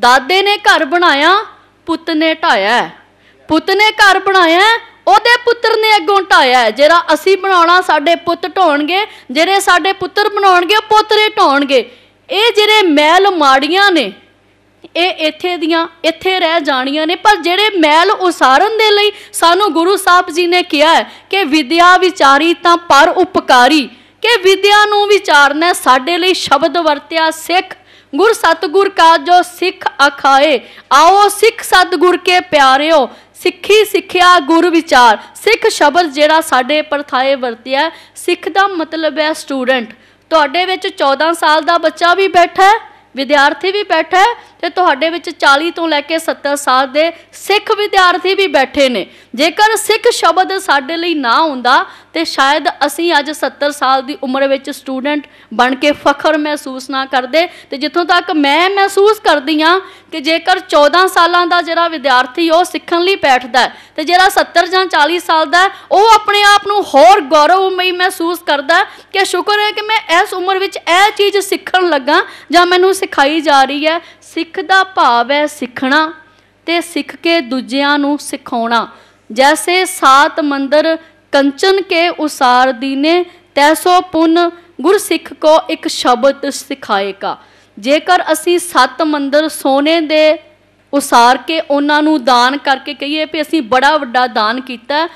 ਦਾਦੇ ਨੇ ਘਰ ਬਣਾਇਆ ਪੁੱਤ ਨੇ ਢਾਇਆ ਪੁੱਤ ਨੇ ਘਰ ਬਣਾਇਆ ਉਹਦੇ ਪੁੱਤਰ ਨੇ ਅੱਗੋਂ ਢਾਇਆ ਜਿਹੜਾ ਅਸੀਂ ਬਣਾਉਣਾ ਸਾਡੇ ਪੁੱਤ ਢੋਣਗੇ ਜਿਹੜੇ ਸਾਡੇ ਪੁੱਤਰ ਬਣਾਉਣਗੇ ਉਹ ਪੋਤਰੇ ਢੋਣਗੇ ਇਹ ਜਿਹੜੇ ਮਹਿਲ ਮਾੜੀਆਂ ਨੇ ਇਹ ਇੱਥੇ ਦੀਆਂ ਇੱਥੇ ਰਹਿ ਜਾਣੀਆਂ ਨੇ ਪਰ ਜਿਹੜੇ ਮਹਿਲ ਉਸਾਰਨ ਦੇ ਲਈ ਸਾਨੂੰ ਗੁਰੂ ਸਾਹਿਬ ਜੀ ਨੇ ਕਿਹਾ ਹੈ ਕਿ ਵਿਦਿਆ ਵਿਚਾਰੀ ਤਾਂ ਪਰ ਉਪਕਾਰੀ ਕਿ ਵਿਦਿਆ ਨੂੰ ਵਿਚਾਰਨਾ ਸਾਡੇ ਲਈ ਸ਼ਬਦ ਵਰਤਿਆ ਸਿੱਖ ਗੁਰ ਸਤਗੁਰ ਕਾ ਜੋ ਸਿੱਖ ਅਖਾਏ ਆਓ ਸਿੱਖ ਸਤਗੁਰ ਕੇ ਪਿਆਰਿਓ ਸਿੱਖੀ ਸਿੱਖਿਆ ਗੁਰ ਵਿਚਾਰ ਸਿੱਖ ਸ਼ਬਦ ਜਿਹੜਾ ਸਾਡੇ ਪਰਥਾਏ ਵਰਤਿਆ ਸਿੱਖ ਦਾ ਮਤਲਬ ਹੈ ਸਟੂਡੈਂਟ ਤੁਹਾਡੇ ਵਿੱਚ 14 ਸਾਲ ਦਾ ਬੱਚਾ ਵੀ ਬੈਠਾ ਹੈ ਵਿਦਿਆਰਥੀ ਵੀ ਬੈਠਾ ਹੈ ਤੇ ਤੁਹਾਡੇ ਵਿੱਚ 40 ਤੋਂ ਲੈ ਕੇ 70 ਸਾਲ ਦੇ ਸਿੱਖ ਵਿਦਿਆਰਥੀ ਵੀ ਬੈਠੇ ਨੇ ਜੇਕਰ ਸਿੱਖ ਸ਼ਬਦ ਸਾਡੇ ਲਈ ਨਾ ਹੁੰਦਾ ਤੇ ਸ਼ਾਇਦ ਅਸੀਂ ਅੱਜ 70 ਸਾਲ ਦੀ ਉਮਰ ਵਿੱਚ ਸਟੂਡੈਂਟ ਬਣ ਕੇ ਫਖਰ ਮਹਿਸੂਸ ਨਾ ਕਰਦੇ ਤੇ ਜਿੱਥੋਂ ਤੱਕ ਮੈਂ ਮਹਿਸੂਸ ਕਰਦੀ ਆ ਕਿ ਜੇਕਰ 14 ਸਾਲਾਂ ਦਾ ਜਿਹੜਾ ਵਿਦਿਆਰਥੀ ਉਹ ਸਿੱਖਣ ਲਈ ਬੈਠਦਾ ਤੇ ਜਿਹੜਾ 70 ਜਾਂ 40 ਸਾਲ ਦਾ ਉਹ ਆਪਣੇ ਆਪ ਨੂੰ ਹੋਰ ਗੌਰਵਮਈ ਮਹਿਸੂਸ ਕਰਦਾ ਕਿ ਸ਼ੁਕਰ ਹੈ ਕਿ ਮੈਂ ਇਸ ਉਮਰ ਵਿੱਚ ਇਹ ਚੀਜ਼ ਸਿੱਖਣ ਲੱਗਾ ਜਾਂ ਮੈਨੂੰ ਸਿਖਾਈ ਜਾ ਰਹੀ ਹੈ ਸਿੱਖ ਦਾ ਭਾਵ ਹੈ ਸਿੱਖਣਾ ਤੇ ਸਿੱਖ ਕੇ ਦੂਜਿਆਂ ਨੂੰ ਸਿਖਾਉਣਾ ਜੈਸੇ ਸਾਤ ਮੰਦਰ ਕੰਚਨ ਕੇ ਉਸਾਰ ਦੀਨੇ ਤੈਸੋ ਪੁੰਨ ਗੁਰਸਿੱਖ ਕੋ ਇੱਕ ਸ਼ਬਦ ਸਿਖਾਏਗਾ ਜੇਕਰ ਅਸੀਂ ਸੱਤ ਮੰਦਰ ਸੋਨੇ ਦੇ ਉਸਾਰ ਕੇ ਉਹਨਾਂ ਨੂੰ ਦਾਨ ਕਰਕੇ ਕਹੀਏ ਵੀ ਅਸੀਂ ਬੜਾ ਵੱਡਾ ਦਾਨ ਕੀਤਾ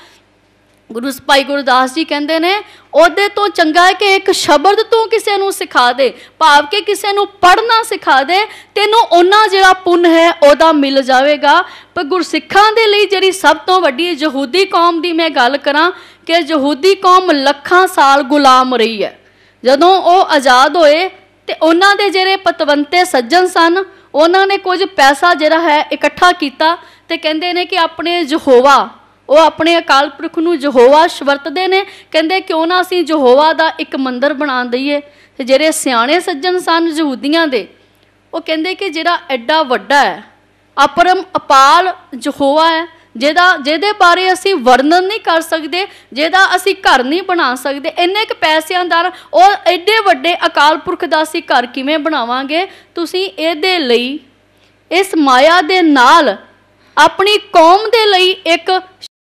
ਗੁਰੂ ਸਪਾਈ ਗੁਰਦਾਸ ਜੀ ਕਹਿੰਦੇ ਨੇ ਉਹਦੇ ਤੋਂ ਚੰਗਾ ਹੈ ਕਿ ਇੱਕ ਸ਼ਬਦ ਤੂੰ ਕਿਸੇ ਨੂੰ ਸਿਖਾ ਦੇ ਭਾਵ ਕਿ ਕਿਸੇ ਨੂੰ ਪੜਨਾ ਸਿਖਾ ਦੇ ਤੈਨੂੰ ਉਹਨਾਂ ਜਿਹੜਾ ਪੁੰਨ ਹੈ ਉਹਦਾ ਮਿਲ ਜਾਵੇਗਾ ਪਰ ਗੁਰਸਿੱਖਾਂ ਦੇ ਲਈ ਜਿਹੜੀ ਸਭ ਤੋਂ ਵੱਡੀ ਯਹੂਦੀ ਕੌਮ ਦੀ ਮੈਂ ਗੱਲ ਕਰਾਂ ਕਿ ਯਹੂਦੀ ਕੌਮ ਲੱਖਾਂ ਸਾਲ ਗੁਲਾਮ ਰਹੀ ਹੈ ਜਦੋਂ ਉਹ ਆਜ਼ਾਦ ਹੋਏ ਤੇ ਉਹਨਾਂ ਦੇ ਜਿਹੜੇ ਪਤਵੰਤੇ ਸੱਜਣ ਸਨ ਉਹਨਾਂ ਨੇ ਕੁਝ ਪੈਸਾ ਜਿਹੜਾ ਹੈ ਇਕੱਠਾ ਕੀਤਾ ਤੇ ਕਹਿੰਦੇ ਨੇ ਕਿ ਆਪਣੇ ਯਹੋਵਾ ਉਹ ਆਪਣੇ ਅਕਾਲ ਪੁਰਖ ਨੂੰ ਯਹੋਵਾ ਸ਼ਵਰਤਦੇ ਨੇ ਕਹਿੰਦੇ ਕਿਉਂ ਨਾ ਅਸੀਂ ਯਹੋਵਾ ਦਾ ਇੱਕ ਮੰਦਿਰ ਬਣਾ ਦਈਏ ਤੇ ਜਿਹੜੇ ਸਿਆਣੇ ਸੱਜਣ ਸਨ ਯਹੂਦੀਆਂ ਦੇ ਉਹ ਕਹਿੰਦੇ ਕਿ ਜਿਹੜਾ ਐਡਾ ਵੱਡਾ ਹੈ ਅਪਰਮ ਅਪਾਲ ਯਹੋਵਾ ਹੈ ਜਿਹਦਾ ਜਿਹਦੇ ਬਾਰੇ ਅਸੀਂ ਵਰਣਨ ਨਹੀਂ ਕਰ ਸਕਦੇ ਜਿਹਦਾ ਅਸੀਂ ਘਰ ਨਹੀਂ ਬਣਾ ਸਕਦੇ ਇੰਨੇ ਕ ਪੈਸਿਆਂ ਦਾ ਉਹ ਐਡੇ ਵੱਡੇ ਅਕਾਲ ਪੁਰਖ ਦਾ ਅਸੀਂ ਘਰ ਕਿਵੇਂ ਬਣਾਵਾਂਗੇ ਤੁਸੀਂ ਇਹਦੇ ਲਈ ਇਸ ਮਾਇਆ ਦੇ ਨਾਲ ਆਪਣੀ ਕੌਮ ਦੇ ਲਈ ਇੱਕ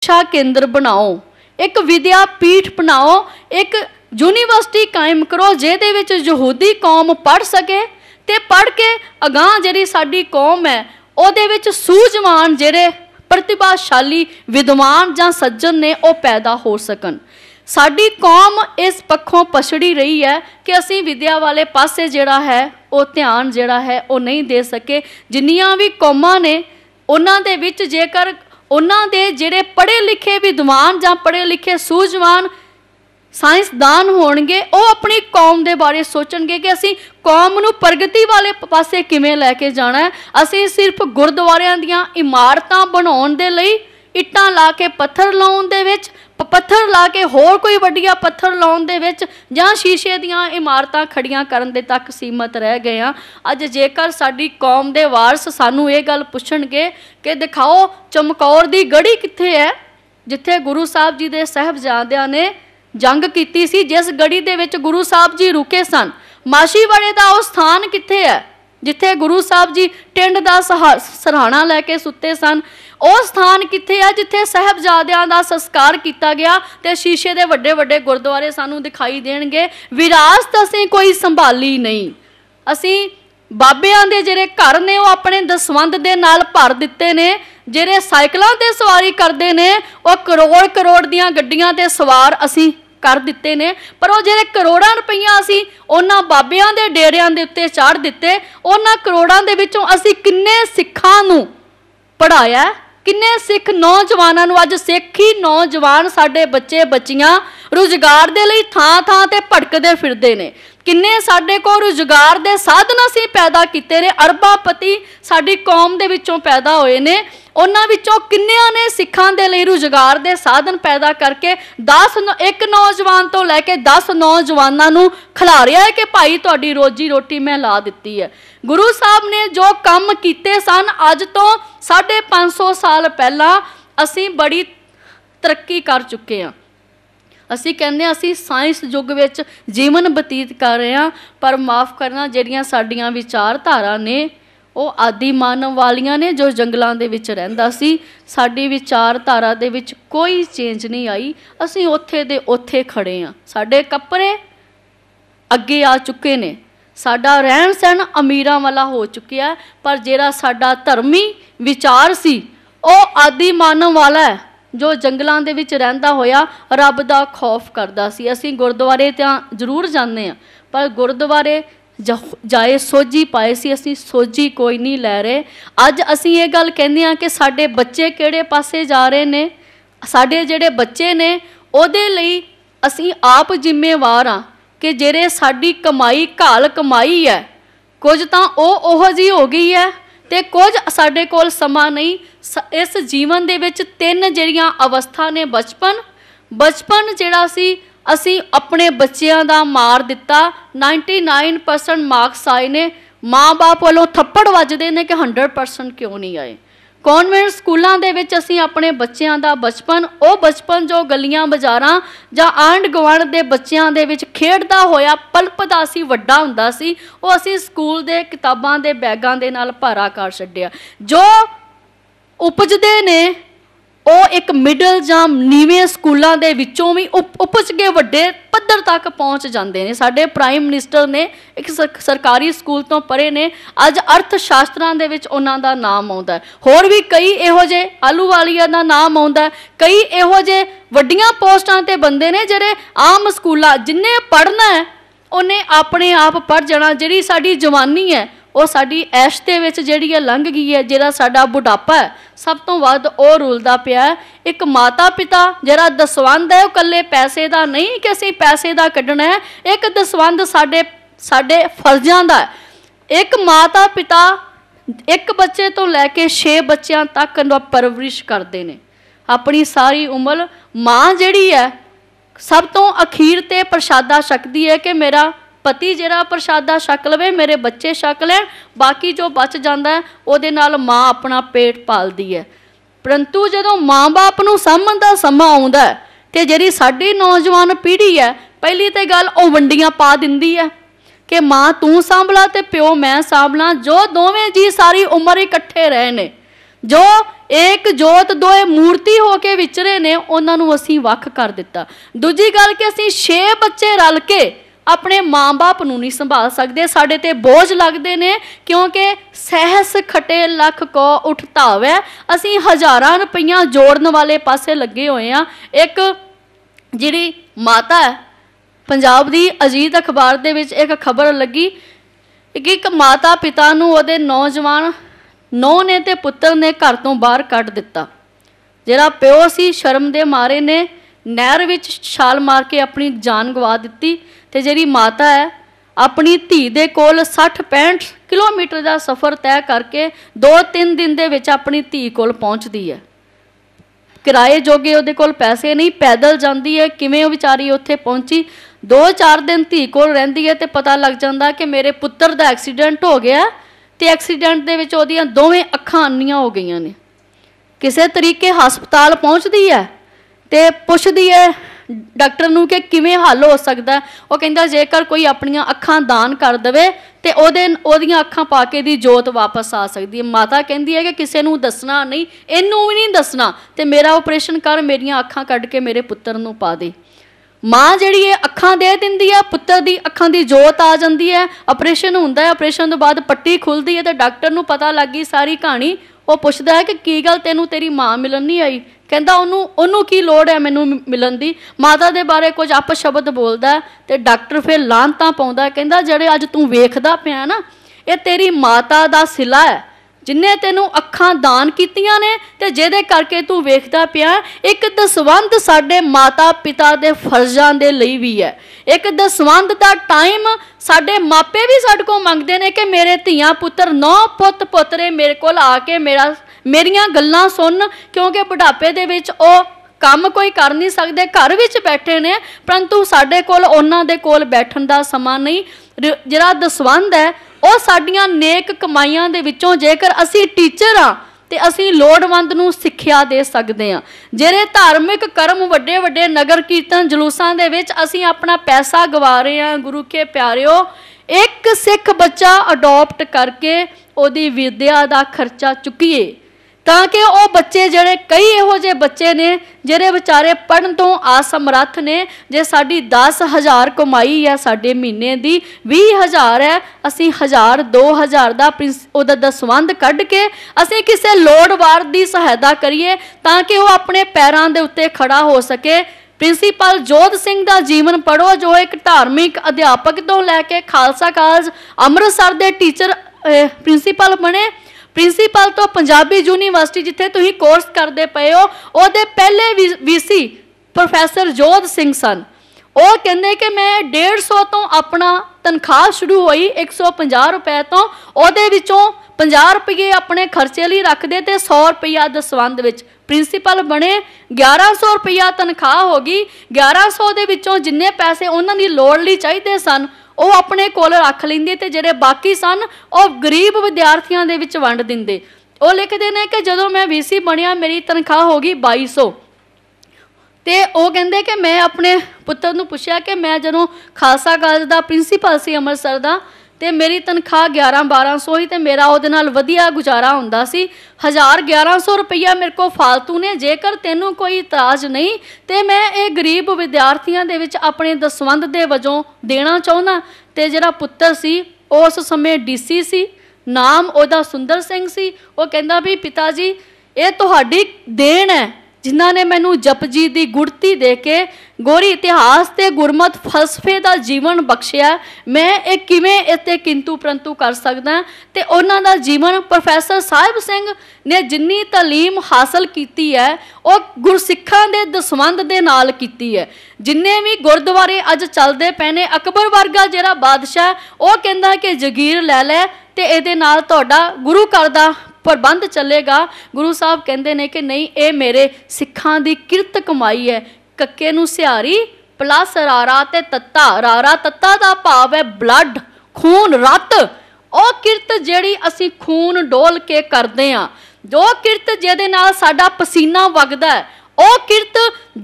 ਸਿੱਖਿਆ ਕੇਂਦਰ ਬਣਾਓ ਇੱਕ ਵਿਦਿਆ ਪੀਠ ਬਣਾਓ ਇੱਕ ਯੂਨੀਵਰਸਿਟੀ ਕਾਇਮ ਕਰੋ ਜਿਹਦੇ ਵਿੱਚ ਯਹੂਦੀ ਕੌਮ ਪੜ ਸਕੇ ਤੇ ਪੜ ਕੇ ਅਗਾਹ ਜਿਹੜੀ ਸਾਡੀ ਕੌਮ ਹੈ ਉਹਦੇ ਵਿੱਚ ਸੂਝਵਾਨ ਜਿਹੜੇ ਪ੍ਰਤਿਭਾਸ਼ਾਲੀ ਵਿਦਵਾਨ ਜਾਂ ਸੱਜਣ ਨੇ ਉਹ ਪੈਦਾ ਹੋ ਸਕਣ ਸਾਡੀ ਕੌਮ ਇਸ ਪੱਖੋਂ ਪਛੜੀ ਰਹੀ ਹੈ ਕਿ ਅਸੀਂ ਵਿਦਿਆ ਵਾਲੇ ਪਾਸੇ ਜਿਹੜਾ ਹੈ ਉਹ ਧਿਆਨ ਜਿਹੜਾ ਹੈ ਉਹ ਨਹੀਂ ਦੇ ਸਕੇ ਜਿੰਨੀਆਂ ਵੀ ਕੌਮਾਂ ਨੇ ਉਹਨਾਂ ਦੇ ਵਿੱਚ ਜੇਕਰ ਉਹਨਾਂ ਦੇ ਜਿਹੜੇ ਪੜ੍ਹੇ ਲਿਖੇ ਵਿਦਵਾਨ ਜਾਂ ਪੜ੍ਹੇ ਲਿਖੇ ਸੂਝਵਾਨ ਸਾਇੰਸਦਾਨ ਹੋਣਗੇ ਉਹ ਆਪਣੀ ਕੌਮ ਦੇ ਬਾਰੇ ਸੋਚਣਗੇ ਕਿ ਅਸੀਂ ਕੌਮ ਨੂੰ ਪ੍ਰਗਤੀ ਵਾਲੇ ਪਾਸੇ ਕਿਵੇਂ ਲੈ ਕੇ ਜਾਣਾ ਹੈ ਅਸੀਂ ਸਿਰਫ ਗੁਰਦੁਆਰਿਆਂ ਦੀਆਂ ਇਮਾਰਤਾਂ ਬਣਾਉਣ ਦੇ ਲਈ ਇੱਟਾਂ ਲਾ ਕੇ ਪੱਥਰ ਲਾਉਣ ਦੇ ਵਿੱਚ ਪੱਥਰ ਲਾ ਕੇ ਹੋਰ ਕੋਈ ਵੱਡੀਆਂ ਪੱਥਰ ਲਾਉਣ ਦੇ ਵਿੱਚ ਜਾਂ ਸ਼ੀਸ਼ੇ ਦੀਆਂ ਇਮਾਰਤਾਂ ਖੜੀਆਂ ਕਰਨ ਦੇ ਤੱਕ ਸੀਮਤ ਰਹਿ ਗਏ ਆ ਅੱਜ ਜੇਕਰ ਸਾਡੀ ਕੌਮ ਦੇ ਵਾਰਸ ਸਾਨੂੰ ਇਹ ਗੱਲ ਪੁੱਛਣਗੇ ਕਿ ਦਿਖਾਓ ਚਮਕੌਰ ਦੀ ਗੜੀ ਕਿੱਥੇ ਹੈ ਜਿੱਥੇ ਗੁਰੂ ਸਾਹਿਬ ਜੀ ਦੇ ਸਹਿਬਜ਼ਾਦਿਆਂ ਨੇ ਜੰਗ ਕੀਤੀ ਸੀ ਜਿਸ ਗੜੀ ਦੇ ਵਿੱਚ ਗੁਰੂ ਸਾਹਿਬ ਜੀ ਰੁਕੇ ਸਨ ਮਾਸ਼ੀਵਾੜੇ ਦਾ ਉਹ ਸਥਾਨ ਕਿੱਥੇ ਹੈ ਜਿੱਥੇ ਗੁਰੂ ਸਾਹਿਬ ਜੀ ਟਿੰਡ ਦਾ ਸਰਾਣਾ ਲੈ ਕੇ ਸੁੱਤੇ ਸਨ ਉਹ ਸਥਾਨ ਕਿੱਥੇ ਆ ਜਿੱਥੇ ਸਹਬਜ਼ਾਦਿਆਂ ਦਾ ਸੰਸਕਾਰ ਕੀਤਾ ਗਿਆ ਤੇ ਸ਼ੀਸ਼ੇ ਦੇ ਵੱਡੇ ਵੱਡੇ ਗੁਰਦੁਆਰੇ ਸਾਨੂੰ ਦਿਖਾਈ ਦੇਣਗੇ ਵਿਰਾਸਤ ਅਸੀਂ ਕੋਈ ਸੰਭਾਲੀ ਨਹੀਂ ਅਸੀਂ ਬਾਬਿਆਂ ਦੇ ਜਿਹੜੇ ਘਰ ਨੇ ਉਹ ਆਪਣੇ ਦਸਵੰਦ ਦੇ ਨਾਲ ਭਰ ਦਿੱਤੇ ਨੇ ਜਿਹੜੇ ਸਾਈਕਲਾਂ ਤੇ ਸਵਾਰੀ ਕਰਦੇ ਨੇ ਉਹ ਕਰੋੜ ਕਰੋੜ ਦੀਆਂ ਗੱਡੀਆਂ ਤੇ ਸਵਾਰ ਅਸੀਂ ਕਰ ਦਿੱਤੇ ਨੇ ਪਰ ਉਹ ਜਿਹੜੇ ਕਰੋੜਾਂ ਰੁਪਈਆ ਅਸੀਂ ਉਹਨਾਂ ਬਾਬਿਆਂ ਦੇ ਡੇਰਿਆਂ ਦੇ ਉੱਤੇ ਛਾੜ ਦਿੱਤੇ ਉਹਨਾਂ ਕਰੋੜਾਂ ਦੇ ਵਿੱਚੋਂ ਅਸੀਂ ਕਿੰਨੇ ਸਿੱਖਾਂ ਨੂੰ ਪੜਾਇਆ ਕਿੰਨੇ ਸਿੱਖ ਨੌਜਵਾਨਾਂ ਨੂੰ ਅੱਜ ਸਿੱਖੀ ਨੌਜਵਾਨ ਸਾਡੇ ਬੱਚੇ ਬੱਚੀਆਂ ਰੋਜ਼ਗਾਰ ਦੇ ਲਈ ਥਾਂ-ਥਾਂ ਤੇ ਭਟਕਦੇ ਫਿਰਦੇ ਨੇ ਕਿੰਨੇ ਸਾਡੇ ਕੋਲ ਰੋਜ਼ਗਾਰ ਦੇ ਸਾਧਨ ਅਸੀਂ ਪੈਦਾ ਕੀਤੇ ਨੇ ਅਰਬਾਪਤੀ ਸਾਡੀ ਕੌਮ ਦੇ ਵਿੱਚੋਂ ਪੈਦਾ ਹੋਏ ਨੇ ਉਹਨਾਂ ਵਿੱਚੋਂ ਕਿੰਨਿਆਂ ਨੇ ਸਿੱਖਾਂ ਦੇ ਲਈ ਰੋਜ਼ਗਾਰ ਦੇ ਸਾਧਨ ਪੈਦਾ ਕਰਕੇ 10 ਇੱਕ ਨੌਜਵਾਨ ਤੋਂ ਲੈ ਕੇ 10 ਨੌਜਵਾਨਾਂ ਨੂੰ ਖਿਲਾ ਰਿਹਾ ਹੈ ਕਿ ਭਾਈ ਤੁਹਾਡੀ ਰੋਜੀ ਰੋਟੀ ਮੈਂ ਲਾ ਦਿੱਤੀ ਹੈ ਗੁਰੂ ਸਾਹਿਬ ਨੇ ਜੋ ਕੰਮ ਕੀਤੇ ਸਨ ਅੱਜ ਤੋਂ 550 ਸਾਲ ਪਹਿਲਾਂ ਅਸੀਂ ਬੜੀ ਤਰੱਕੀ ਕਰ ਚੁੱਕੇ ਹਾਂ ਅਸੀਂ ਕਹਿੰਦੇ ਆ ਅਸੀਂ ਸਾਇੰਸ ਯੁੱਗ ਵਿੱਚ ਜੀਵਨ ਬਤੀਤ ਕਰ ਰਹੇ ਹਾਂ ਪਰ ਮਾਫ ਕਰਨਾ ਜਿਹੜੀਆਂ ਸਾਡੀਆਂ ਵਿਚਾਰਧਾਰਾ ਨੇ ਉਹ ਆਦੀ ਮਾਨਵ ਵਾਲੀਆਂ ਨੇ ਜੋ ਜੰਗਲਾਂ ਦੇ ਵਿੱਚ ਰਹਿੰਦਾ ਸੀ ਸਾਡੀ ਵਿਚਾਰਧਾਰਾ ਦੇ ਵਿੱਚ ਕੋਈ ਚੇਂਜ ਨਹੀਂ ਆਈ ਅਸੀਂ ਉੱਥੇ ਦੇ ਉੱਥੇ ਖੜੇ ਆ ਸਾਡੇ ਕੱਪੜੇ ਅੱਗੇ ਆ ਚੁੱਕੇ ਨੇ ਸਾਡਾ ਰਹਿਣ ਸਹਿਣ ਅਮੀਰਾਂ ਵਾਲਾ ਹੋ ਚੁੱਕਿਆ ਪਰ ਜਿਹੜਾ ਸਾਡਾ ਧਰਮੀ ਵਿਚਾਰ ਸੀ ਉਹ ਆਦੀ ਮਾਨਵ ਵਾਲਾ ਹੈ ਜੋ ਜੰਗਲਾਂ ਦੇ ਵਿੱਚ ਰਹਿੰਦਾ ਹੋਇਆ ਰੱਬ ਦਾ ਖੌਫ ਕਰਦਾ ਸੀ ਅਸੀਂ ਗੁਰਦੁਆਰੇ ਤਾਂ ਜ਼ਰੂਰ ਜਾਂਦੇ ਆ ਪਰ ਗੁਰਦੁਆਰੇ ਜਾਏ ਸੋਜੀ ਪਾਏ ਸੀ ਅਸੀਂ ਸੋਜੀ ਕੋਈ ਨਹੀਂ ਲੈ ਰਹੇ ਅੱਜ ਅਸੀਂ ਇਹ ਗੱਲ ਕਹਿੰਦੇ ਆ ਕਿ ਸਾਡੇ ਬੱਚੇ ਕਿਹੜੇ ਪਾਸੇ ਜਾ ਰਹੇ ਨੇ ਸਾਡੇ ਜਿਹੜੇ ਬੱਚੇ ਨੇ ਉਹਦੇ ਲਈ ਅਸੀਂ ਆਪ ਜ਼ਿੰਮੇਵਾਰ ਆ ਕਿ ਜਿਹੜੇ ਸਾਡੀ ਕਮਾਈ ਘਾਲ ਕਮਾਈ ਹੈ ਕੁਝ ਤਾਂ ਉਹ ਉਹ ਜੀ ਹੋ ਗਈ ਹੈ ਤੇ ਕੁਝ ਸਾਡੇ ਕੋਲ ਸਮਾਂ ਨਹੀਂ ਇਸ ਜੀਵਨ ਦੇ ਵਿੱਚ ਤਿੰਨ ਜਿਹੜੀਆਂ ਅਵਸਥਾ ਨੇ ਬਚਪਨ ਬਚਪਨ ਜਿਹੜਾ ਸੀ ਅਸੀਂ ਆਪਣੇ ਬੱਚਿਆਂ ਦਾ ਮਾਰ ਦਿੱਤਾ 99% ਮਾਰਕਸ ਆਏ ਨੇ ਮਾਪੇ ਵੱਲੋਂ ਥੱਪੜ ਵੱਜਦੇ ਨੇ ਕਿ 100% ਕਿਉਂ ਨਹੀਂ ਆਏ ਕਨਵੈਂਟ ਸਕੂਲਾਂ ਦੇ ਵਿੱਚ ਅਸੀਂ ਆਪਣੇ ਬੱਚਿਆਂ ਦਾ ਬਚਪਨ ਉਹ ਬਚਪਨ ਜੋ ਗਲੀਆਂ ਬਾਜ਼ਾਰਾਂ ਜਾਂ ਆਂਡ ਗਵਣ ਦੇ ਬੱਚਿਆਂ ਦੇ ਵਿੱਚ ਖੇਡਦਾ ਹੋਇਆ ਪਲਪਦਾ ਸੀ ਵੱਡਾ ਹੁੰਦਾ ਸੀ ਉਹ ਅਸੀਂ ਸਕੂਲ ਦੇ ਕਿਤਾਬਾਂ ਦੇ ਬੈਗਾਂ ਦੇ ਨਾਲ ਭਾਰਾ ਕਰ ਛੱਡਿਆ ਜੋ ਉਪਜਦੇ ਨੇ ਉਹ ਇੱਕ ਮਿਡਲ ਜਾਂ ਨੀਵੇਂ ਸਕੂਲਾਂ ਦੇ ਵਿੱਚੋਂ ਵੀ ਉਪਜ ਕੇ ਵੱਡੇ ਪੱਧਰ ਤੱਕ ਪਹੁੰਚ ਜਾਂਦੇ ਨੇ ਸਾਡੇ ਪ੍ਰਾਈਮ ਮਿਨਿਸਟਰ ਨੇ ਇੱਕ ਸਰਕਾਰੀ ਸਕੂਲ ਤੋਂ ਪਰੇ ਨੇ ਅੱਜ ਅਰਥ ਸ਼ਾਸਤਰਾਂ ਦੇ ਵਿੱਚ ਉਹਨਾਂ ਦਾ ਨਾਮ ਆਉਂਦਾ ਹੈ ਹੋਰ ਵੀ ਕਈ ਇਹੋ ਜੇ ਆਲੂ ਵਾਲੀਆ ਦਾ ਨਾਮ ਆਉਂਦਾ ਹੈ ਕਈ ਇਹੋ ਜੇ ਵੱਡੀਆਂ ਪੋਸਟਾਂ ਤੇ ਬੰਦੇ ਨੇ ਜਿਹੜੇ ਆਮ ਸਕੂਲਾਂ ਜਿੰਨੇ ਪੜਨਾ ਹੈ ਉਹਨੇ ਆਪਣੇ ਆਪ ਪੜ ਜਾਣਾ ਜਿਹੜੀ ਸਾਡੀ ਜਵਾਨੀ ਹੈ ਉਹ ਸਾਡੀ ਐਸ਼ ਦੇ ਵਿੱਚ ਜਿਹੜੀ ਹੈ ਲੰਘ ਗਈ ਹੈ ਜਿਹੜਾ ਸਾਡਾ ਬੁਢਾਪਾ ਸਭ ਤੋਂ ਵੱਧ ਉਹ ਰੁਲਦਾ ਪਿਆ ਇੱਕ ਮਾਤਾ ਪਿਤਾ ਜਿਹੜਾ ਦਸਵੰਦ ਹੈ ਉਹ ਕੱਲੇ ਪੈਸੇ ਦਾ ਨਹੀਂ ਕਿ ਅਸੀਂ ਪੈਸੇ ਦਾ ਕੱਢਣਾ ਹੈ ਇੱਕ ਦਸਵੰਦ ਸਾਡੇ ਸਾਡੇ ਫਰਜ਼ਾਂ ਦਾ ਇੱਕ ਮਾਤਾ ਪਿਤਾ ਇੱਕ ਬੱਚੇ ਤੋਂ ਲੈ ਕੇ 6 ਬੱਚਿਆਂ ਤੱਕ ਨੂੰ ਪਰਵਰਿਸ਼ ਕਰਦੇ ਨੇ ਆਪਣੀ ਸਾਰੀ ਉਮਰ ਮਾਂ ਜਿਹੜੀ ਹੈ ਸਭ ਤੋਂ ਅਖੀਰ ਤੇ ਪ੍ਰਸ਼ਾਦਾ ਸ਼ਕਤੀ ਹੈ ਕਿ ਮੇਰਾ ਪਤੀ ਜਿਹੜਾ ਪ੍ਰਸ਼ਾਦਾ ਛਕ ਲਵੇ ਮੇਰੇ ਬੱਚੇ ਛਕ ਲੈਣ ਬਾਕੀ ਜੋ ਬਚ ਜਾਂਦਾ ਉਹਦੇ ਨਾਲ ਮਾਂ ਆਪਣਾ ਪੇਟ ਪਾਲਦੀ ਹੈ ਪਰੰਤੂ ਜਦੋਂ ਮਾਂ-ਬਾਪ ਨੂੰ ਸਾਂਭਣ ਦਾ ਸਮਾਂ ਆਉਂਦਾ ਤੇ ਜਿਹੜੀ ਸਾਡੀ ਨੌਜਵਾਨ ਪੀੜ੍ਹੀ ਹੈ ਪਹਿਲੀ ਤੇ ਗੱਲ ਉਹ ਵੰਡੀਆਂ ਪਾ ਦਿੰਦੀ ਹੈ ਕਿ ਮਾਂ ਤੂੰ ਸੰਭਲਾ ਤੇ ਪਿਓ ਮੈਂ ਸੰਭਲਾਂ ਜੋ ਦੋਵੇਂ ਜੀ ਸਾਰੀ ਉਮਰ ਇਕੱਠੇ ਰਹੇ ਨੇ ਜੋ ਇੱਕ ਜੋਤ ਦੋਏ ਮੂਰਤੀ ਹੋ ਕੇ ਵਿਚਰੇ ਨੇ ਉਹਨਾਂ ਨੂੰ ਅਸੀਂ ਵੱਖ ਕਰ ਦਿੱਤਾ ਦੂਜੀ ਗੱਲ ਕਿ ਅਸੀਂ 6 ਬੱਚੇ ਰਲ ਕੇ ਆਪਣੇ ਮਾਂ-ਬਾਪ ਨੂੰ ਨਹੀਂ ਸੰਭਾਲ ਸਕਦੇ ਸਾਡੇ ਤੇ ਬੋਝ ਲੱਗਦੇ ਨੇ ਕਿਉਂਕਿ ਸਹਿਸ ਖਟੇ ਲੱਖ ਕੋ ਉਠਤਾਵੇ ਅਸੀਂ ਹਜ਼ਾਰਾਂ ਰੁਪਈਆ ਜੋੜਨ ਵਾਲੇ ਪਾਸੇ ਲੱਗੇ ਹੋਏ ਆ ਇੱਕ ਜਿਹੜੀ ਮਾਤਾ ਹੈ ਪੰਜਾਬ ਦੀ ਅਜੀਤ ਅਖਬਾਰ ਦੇ ਵਿੱਚ ਇੱਕ ਖਬਰ ਲੱਗੀ ਕਿ ਇੱਕ ਮਾਤਾ ਪਿਤਾ ਨੂੰ ਉਹਦੇ ਨੌਜਵਾਨ ਨੌ ਨੇ ਤੇ ਪੁੱਤਰ ਨੇ ਘਰ ਤੋਂ ਬਾਹਰ ਕੱਢ ਦਿੱਤਾ ਜਿਹੜਾ ਪਿਓ ਸੀ ਸ਼ਰਮ ਦੇ ਮਾਰੇ ਨੇ ਨਹਿਰ ਵਿੱਚ ਛਾਲ ਮਾਰ ਕੇ ਆਪਣੀ ਜਾਨ ਗਵਾ ਦਿੱਤੀ ਤੇ ਜਿਹੜੀ ਮਾਤਾ ਹੈ ਆਪਣੀ ਧੀ ਦੇ ਕੋਲ 60 65 ਕਿਲੋਮੀਟਰ ਦਾ ਸਫ਼ਰ ਤੈਅ ਕਰਕੇ 2-3 ਦਿਨ ਦੇ ਵਿੱਚ ਆਪਣੀ ਧੀ ਕੋਲ ਪਹੁੰਚਦੀ ਹੈ ਕਿਰਾਏ ਜੋਗੇ ਉਹਦੇ ਕੋਲ ਪੈਸੇ ਨਹੀਂ ਪੈਦਲ ਜਾਂਦੀ ਹੈ ਕਿਵੇਂ ਉਹ ਵਿਚਾਰੀ ਉੱਥੇ ਪਹੁੰਚੀ 2-4 ਦਿਨ ਧੀ ਕੋਲ ਰਹਿੰਦੀ ਹੈ ਤੇ ਪਤਾ ਲੱਗ ਜਾਂਦਾ ਕਿ ਮੇਰੇ ਪੁੱਤਰ ਦਾ ਐਕਸੀਡੈਂਟ ਹੋ ਗਿਆ ਤੇ ਐਕਸੀਡੈਂਟ ਦੇ ਵਿੱਚ ਉਹਦੀਆਂ ਦੋਵੇਂ ਅੱਖਾਂ ਅੰਨੀਆਂ ਹੋ ਗਈਆਂ ਨੇ ਕਿਸੇ ਤਰੀਕੇ ਹਸਪਤਾਲ ਪਹੁੰਚਦੀ ਹੈ ਤੇ ਪੁੱਛਦੀ ਹੈ ਡਾਕਟਰ ਨੂੰ ਕਿ ਕਿਵੇਂ ਹੱਲ ਹੋ ਸਕਦਾ ਉਹ ਕਹਿੰਦਾ ਜੇਕਰ ਕੋਈ ਆਪਣੀਆਂ ਅੱਖਾਂ ਦਾਨ ਕਰ ਦੇਵੇ ਤੇ ਉਹਦੇ ਉਹਦੀਆਂ ਅੱਖਾਂ ਪਾ ਕੇ ਦੀ ਜੋਤ ਵਾਪਸ ਆ ਸਕਦੀ ਹੈ ਮਾਤਾ ਕਹਿੰਦੀ ਹੈ ਕਿ ਕਿਸੇ ਨੂੰ ਦੱਸਣਾ ਨਹੀਂ ਇਹਨੂੰ ਵੀ ਨਹੀਂ ਦੱਸਣਾ ਤੇ ਮੇਰਾ ਆਪਰੇਸ਼ਨ ਕਰ ਮੇਰੀਆਂ ਅੱਖਾਂ ਕੱਢ ਕੇ ਮੇਰੇ ਪੁੱਤਰ ਨੂੰ ਪਾ ਦੇ ਮਾਂ ਜਿਹੜੀ ਇਹ ਅੱਖਾਂ ਦੇ ਦਿੰਦੀ ਹੈ ਪੁੱਤਰ ਦੀ ਅੱਖਾਂ ਦੀ ਜੋਤ ਆ ਜਾਂਦੀ ਹੈ ਆਪਰੇਸ਼ਨ ਹੁੰਦਾ ਹੈ ਆਪਰੇਸ਼ਨ ਤੋਂ ਬਾਅਦ ਪੱਟੀ ਖੁੱਲਦੀ ਹੈ ਤੇ ਡਾਕਟਰ ਨੂੰ ਪਤਾ ਲੱਗ ਗਈ ਸਾਰੀ ਕਹਾਣੀ ਉਹ ਪੁੱਛਦਾ ਹੈ ਕਿ ਕੀ ਗੱਲ ਤੈਨੂੰ ਤੇਰੀ ਮਾਂ ਮਿਲਣ ਨਹੀਂ ਆਈ ਕਹਿੰਦਾ ਉਹਨੂੰ ਉਹਨੂੰ ਕੀ ਲੋੜ ਹੈ ਮੈਨੂੰ ਮਿਲਣ ਦੀ ਮਾਤਾ ਦੇ ਬਾਰੇ ਕੁਝ ਆਪ ਸ਼ਬਦ ਬੋਲਦਾ ਤੇ ਡਾਕਟਰ ਫਿਰ ਲਾਂਤਾ ਪਾਉਂਦਾ ਕਹਿੰਦਾ ਜਿਹੜੇ ਅੱਜ ਤੂੰ ਵੇਖਦਾ ਪਿਆ ਨਾ ਇਹ ਤੇਰੀ ਮਾਤਾ ਦਾ ਸਿਲਾ ਹੈ ਜਿਨੇ ਤੈਨੂੰ ਅੱਖਾਂ ਦਾਨ ਕੀਤੀਆਂ ਨੇ ਤੇ ਜਿਹਦੇ ਕਰਕੇ ਤੂੰ ਵੇਖਦਾ ਪਿਆ ਇੱਕ ਦਸਵੰਦ ਸਾਡੇ ਮਾਤਾ ਪਿਤਾ ਦੇ ਫਰਜ਼ਾਂ ਦੇ ਲਈ ਵੀ ਹੈ ਇੱਕ ਦਸਵੰਦ ਦਾ ਟਾਈਮ ਸਾਡੇ ਮਾਪੇ ਵੀ ਸਾਡੇ ਕੋਲ ਮੰਗਦੇ ਨੇ ਕਿ ਮੇਰੇ ਧੀਆਂ ਪੁੱਤਰ ਨੌ ਪੁੱਤ ਪੁੱਤਰੇ ਮੇਰੇ ਕੋਲ ਆ ਕੇ ਮੇਰਾ ਮੇਰੀਆਂ ਗੱਲਾਂ ਸੁਣ ਕਿਉਂਕਿ ਬੁਢਾਪੇ ਦੇ ਵਿੱਚ ਉਹ ਕੰਮ ਕੋਈ ਕਰ ਨਹੀਂ ਸਕਦੇ ਘਰ ਵਿੱਚ ਬੈਠੇ ਨੇ ਪਰੰਤੂ ਸਾਡੇ ਕੋਲ ਉਹਨਾਂ ਦੇ ਕੋਲ ਬੈਠਣ ਦਾ ਸਮਾਂ ਨਹੀਂ ਜਿਹੜਾ ਦਸਵੰਦ ਹੈ ਉਹ ਸਾਡੀਆਂ ਨੇਕ ਕਮਾਈਆਂ ਦੇ ਵਿੱਚੋਂ ਜੇਕਰ ਅਸੀਂ ਟੀਚਰ ਆ ਤੇ ਅਸੀਂ ਲੋੜਵੰਦ ਨੂੰ ਸਿੱਖਿਆ ਦੇ ਸਕਦੇ ਆ ਜਿਹੜੇ ਧਾਰਮਿਕ ਕਰਮ ਵੱਡੇ ਵੱਡੇ ਨਗਰ ਕੀਰਤਨ ਜਲੂਸਾਂ ਦੇ ਵਿੱਚ ਅਸੀਂ ਆਪਣਾ ਪੈਸਾ ਗਵਾ ਰਹੇ ਆ ਗੁਰੂ ਕੇ ਪਿਆਰਿਓ ਇੱਕ ਸਿੱਖ ਬੱਚਾ ਅਡਾਪਟ ਕਰਕੇ ਉਹਦੀ ਵਿਦਿਆ ਦਾ ਖਰਚਾ ਚੁੱਕੀਏ ਤਾਂ ਕਿ ਉਹ ਬੱਚੇ ਜਿਹੜੇ ਕਈ ਇਹੋ ਜਿਹੇ ਬੱਚੇ ਨੇ ਜਿਹੜੇ ਵਿਚਾਰੇ ਪੜਨ ਤੋਂ ਅਸਮਰੱਥ ਨੇ ਜੇ ਸਾਡੀ 10000 ਕਮਾਈ ਆ ਸਾਡੇ ਮਹੀਨੇ ਦੀ 20000 ਹੈ ਅਸੀਂ 1000 2000 ਦਾ ਉਹਦਾ ਦਸਵੰਦ ਕੱਢ ਕੇ ਅਸੀਂ ਕਿਸੇ ਲੋੜਵਾਰ ਦੀ ਸਹਾਇਤਾ ਕਰੀਏ ਤਾਂ ਕਿ ਉਹ ਆਪਣੇ ਪੈਰਾਂ ਦੇ ਉੱਤੇ ਖੜਾ ਹੋ ਸਕੇ ਪ੍ਰਿੰਸੀਪਲ ਜੋਧ ਸਿੰਘ ਦਾ ਜੀਵਨ ਪੜੋ ਜੋ ਇੱਕ ਧਾਰਮਿਕ ਅਧਿਆਪਕ ਤੋਂ ਲੈ ਕੇ ਖਾਲਸਾ ਕਾਲਜ ਅੰਮ੍ਰਿਤਸਰ ਦੇ ਟੀਚਰ ਪ੍ਰਿੰਸੀਪਲ ਬਣੇ ਪ੍ਰਿੰਸੀਪਲ ਤੋਂ ਪੰਜਾਬੀ ਯੂਨੀਵਰਸਿਟੀ ਜਿੱਥੇ ਤੁਸੀਂ ਕੋਰਸ ਕਰਦੇ ਪਏ ਹੋ ਉਹਦੇ ਪਹਿਲੇ ਵੀਸੀ ਪ੍ਰੋਫੈਸਰ ਜੋਧ ਸਿੰਘ ਸਨ ਉਹ ਕਹਿੰਦੇ ਕਿ ਮੈਂ 150 ਤੋਂ ਆਪਣਾ ਤਨਖਾਹ ਸ਼ੁਰੂ ਹੋਈ 150 ਰੁਪਏ ਤੋਂ ਉਹਦੇ ਵਿੱਚੋਂ 50 ਰੁਪਏ ਆਪਣੇ ਖਰਚੇ ਲਈ ਰੱਖਦੇ ਤੇ 100 ਰੁਪਏ ਦਸਵੰਦ ਵਿੱਚ ਪ੍ਰਿੰਸੀਪਲ ਬਣੇ 1100 ਰੁਪਏ ਤਨਖਾਹ ਹੋ ਗਈ 1100 ਦੇ ਵਿੱਚੋਂ ਜਿੰਨੇ ਪੈਸੇ ਉਹਨਾਂ ਦੀ ਲੋੜ ਲਈ ਚਾਹੀਦੇ ਸਨ ਉਹ ਆਪਣੇ ਕੋਲ ਰੱਖ ਲੈਂਦੇ ਤੇ ਜਿਹੜੇ ਬਾਕੀ ਸਨ ਉਹ ਗਰੀਬ ਵਿਦਿਆਰਥੀਆਂ ਦੇ ਵਿੱਚ ਵੰਡ ਦਿੰਦੇ ਉਹ ਲਿਖਦੇ ਨੇ ਕਿ ਜਦੋਂ ਮੈਂ ਵੀਸੀ ਬਣਿਆ ਮੇਰੀ ਤਨਖਾਹ ਹੋ ਗਈ 2200 ਤੇ ਉਹ ਕਹਿੰਦੇ ਕਿ ਮੈਂ ਆਪਣੇ ਪੁੱਤਰ ਨੂੰ ਪੁੱਛਿਆ ਕਿ ਮੈਂ ਜਦੋਂ ਖਾਲਸਾ ਕਾਲਜ ਦਾ ਪ੍ਰਿੰਸੀਪਲ ਸੀ ਅੰਮ੍ਰਿਤਸਰ ਦਾ ਤੇ ਮੇਰੀ ਤਨਖਾਹ 11 1200 ਹੀ ਤੇ ਮੇਰਾ ਉਹਦੇ ਨਾਲ ਵਧੀਆ ਗੁਜ਼ਾਰਾ ਹੁੰਦਾ ਸੀ 1000 1100 ਰੁਪਇਆ ਮੇਰੇ ਕੋ ਫालतू ਨੇ ਜੇਕਰ ਤੈਨੂੰ ਕੋਈ ਇਤਰਾਜ਼ ਨਹੀਂ ਤੇ ਮੈਂ ਇਹ ਗਰੀਬ ਵਿਦਿਆਰਥੀਆਂ ਦੇ ਵਿੱਚ ਆਪਣੇ ਦਸਵੰਦ ਦੇ ਵਜੋਂ ਦੇਣਾ ਚਾਹੁੰਦਾ ਤੇ ਜਿਹੜਾ ਪੁੱਤਰ ਸੀ ਉਸ ਸਮੇਂ ਡੀਸੀ ਸੀ ਨਾਮ ਉਹਦਾ ਸੁੰਦਰ ਸਿੰਘ ਸੀ ਉਹ ਕਹਿੰਦਾ ਵੀ ਪਿਤਾ ਜੀ ਇਹ ਤੁਹਾਡੀ ਦੇਣ ਹੈ ਜਿਨ੍ਹਾਂ ਨੇ ਮੈਨੂੰ ਜਪਜੀ ਦੀ ਗੁੜਤੀ ਦੇ ਕੇ ਗੋਰੀ ਇਤਿਹਾਸ ਤੇ ਗੁਰਮਤ ਫਲਸਫੇ ਦਾ ਜੀਵਨ ਬਖਸ਼ਿਆ ਮੈਂ ਇਹ ਕਿਵੇਂ ਇੱਥੇ ਕਿੰਤੂ ਪ੍ਰੰਤੂ ਕਰ ਸਕਦਾ ਤੇ ਉਹਨਾਂ ਦਾ ਜੀਵਨ ਪ੍ਰੋਫੈਸਰ ਸਾਹਿਬ ਸਿੰਘ ਨੇ ਜਿੰਨੀ تعلیم ਹਾਸਲ ਕੀਤੀ ਹੈ ਉਹ ਗੁਰਸਿੱਖਾਂ ਦੇ ਦਸਵੰਦ ਦੇ ਨਾਲ ਕੀਤੀ ਹੈ ਜਿੰਨੇ ਵੀ ਗੁਰਦੁਆਰੇ ਅੱਜ ਚੱਲਦੇ ਪਏ ਨੇ ਅਕਬਰ ਵਰਗਾ ਜਿਹੜਾ ਬਾਦਸ਼ਾਹ ਉਹ ਕਹਿੰਦਾ ਕਿ ਜ਼ਗੀਰ ਲੈ ਲੈ ਤੇ ਇਹਦੇ ਨਾਲ ਤੁਹਾਡਾ ਗੁਰੂ ਘਰ ਦਾ ਪ੍ਰਬੰਧ ਚੱਲੇਗਾ ਗੁਰੂ ਸਾਹਿਬ ਕਹਿੰਦੇ ਨੇ ਕਿ ਨਹੀਂ ਇਹ ਮੇਰੇ ਸਿੱਖਾਂ ਦੀ ਕਿਰਤ ਕਮਾਈ ਹੈ ਕੱਕੇ ਨੂੰ ਸਿਹਾਰੀ ਪਲਸ ਰਾਰਾ ਤੇ ਤੱਤਾ ਰਾਰਾ ਤੱਤਾ ਦਾ ਭਾਵ ਹੈ ਬਲੱਡ ਖੂਨ ਰਤ ਉਹ ਕਿਰਤ ਜਿਹੜੀ ਅਸੀਂ ਖੂਨ ਡੋਲ ਕੇ ਕਰਦੇ ਆ ਜੋ ਕਿਰਤ ਜਿਹਦੇ ਨਾਲ ਸਾਡਾ ਪਸੀਨਾ ਵਗਦਾ ਹੈ ਉਹ ਕਿਰਤ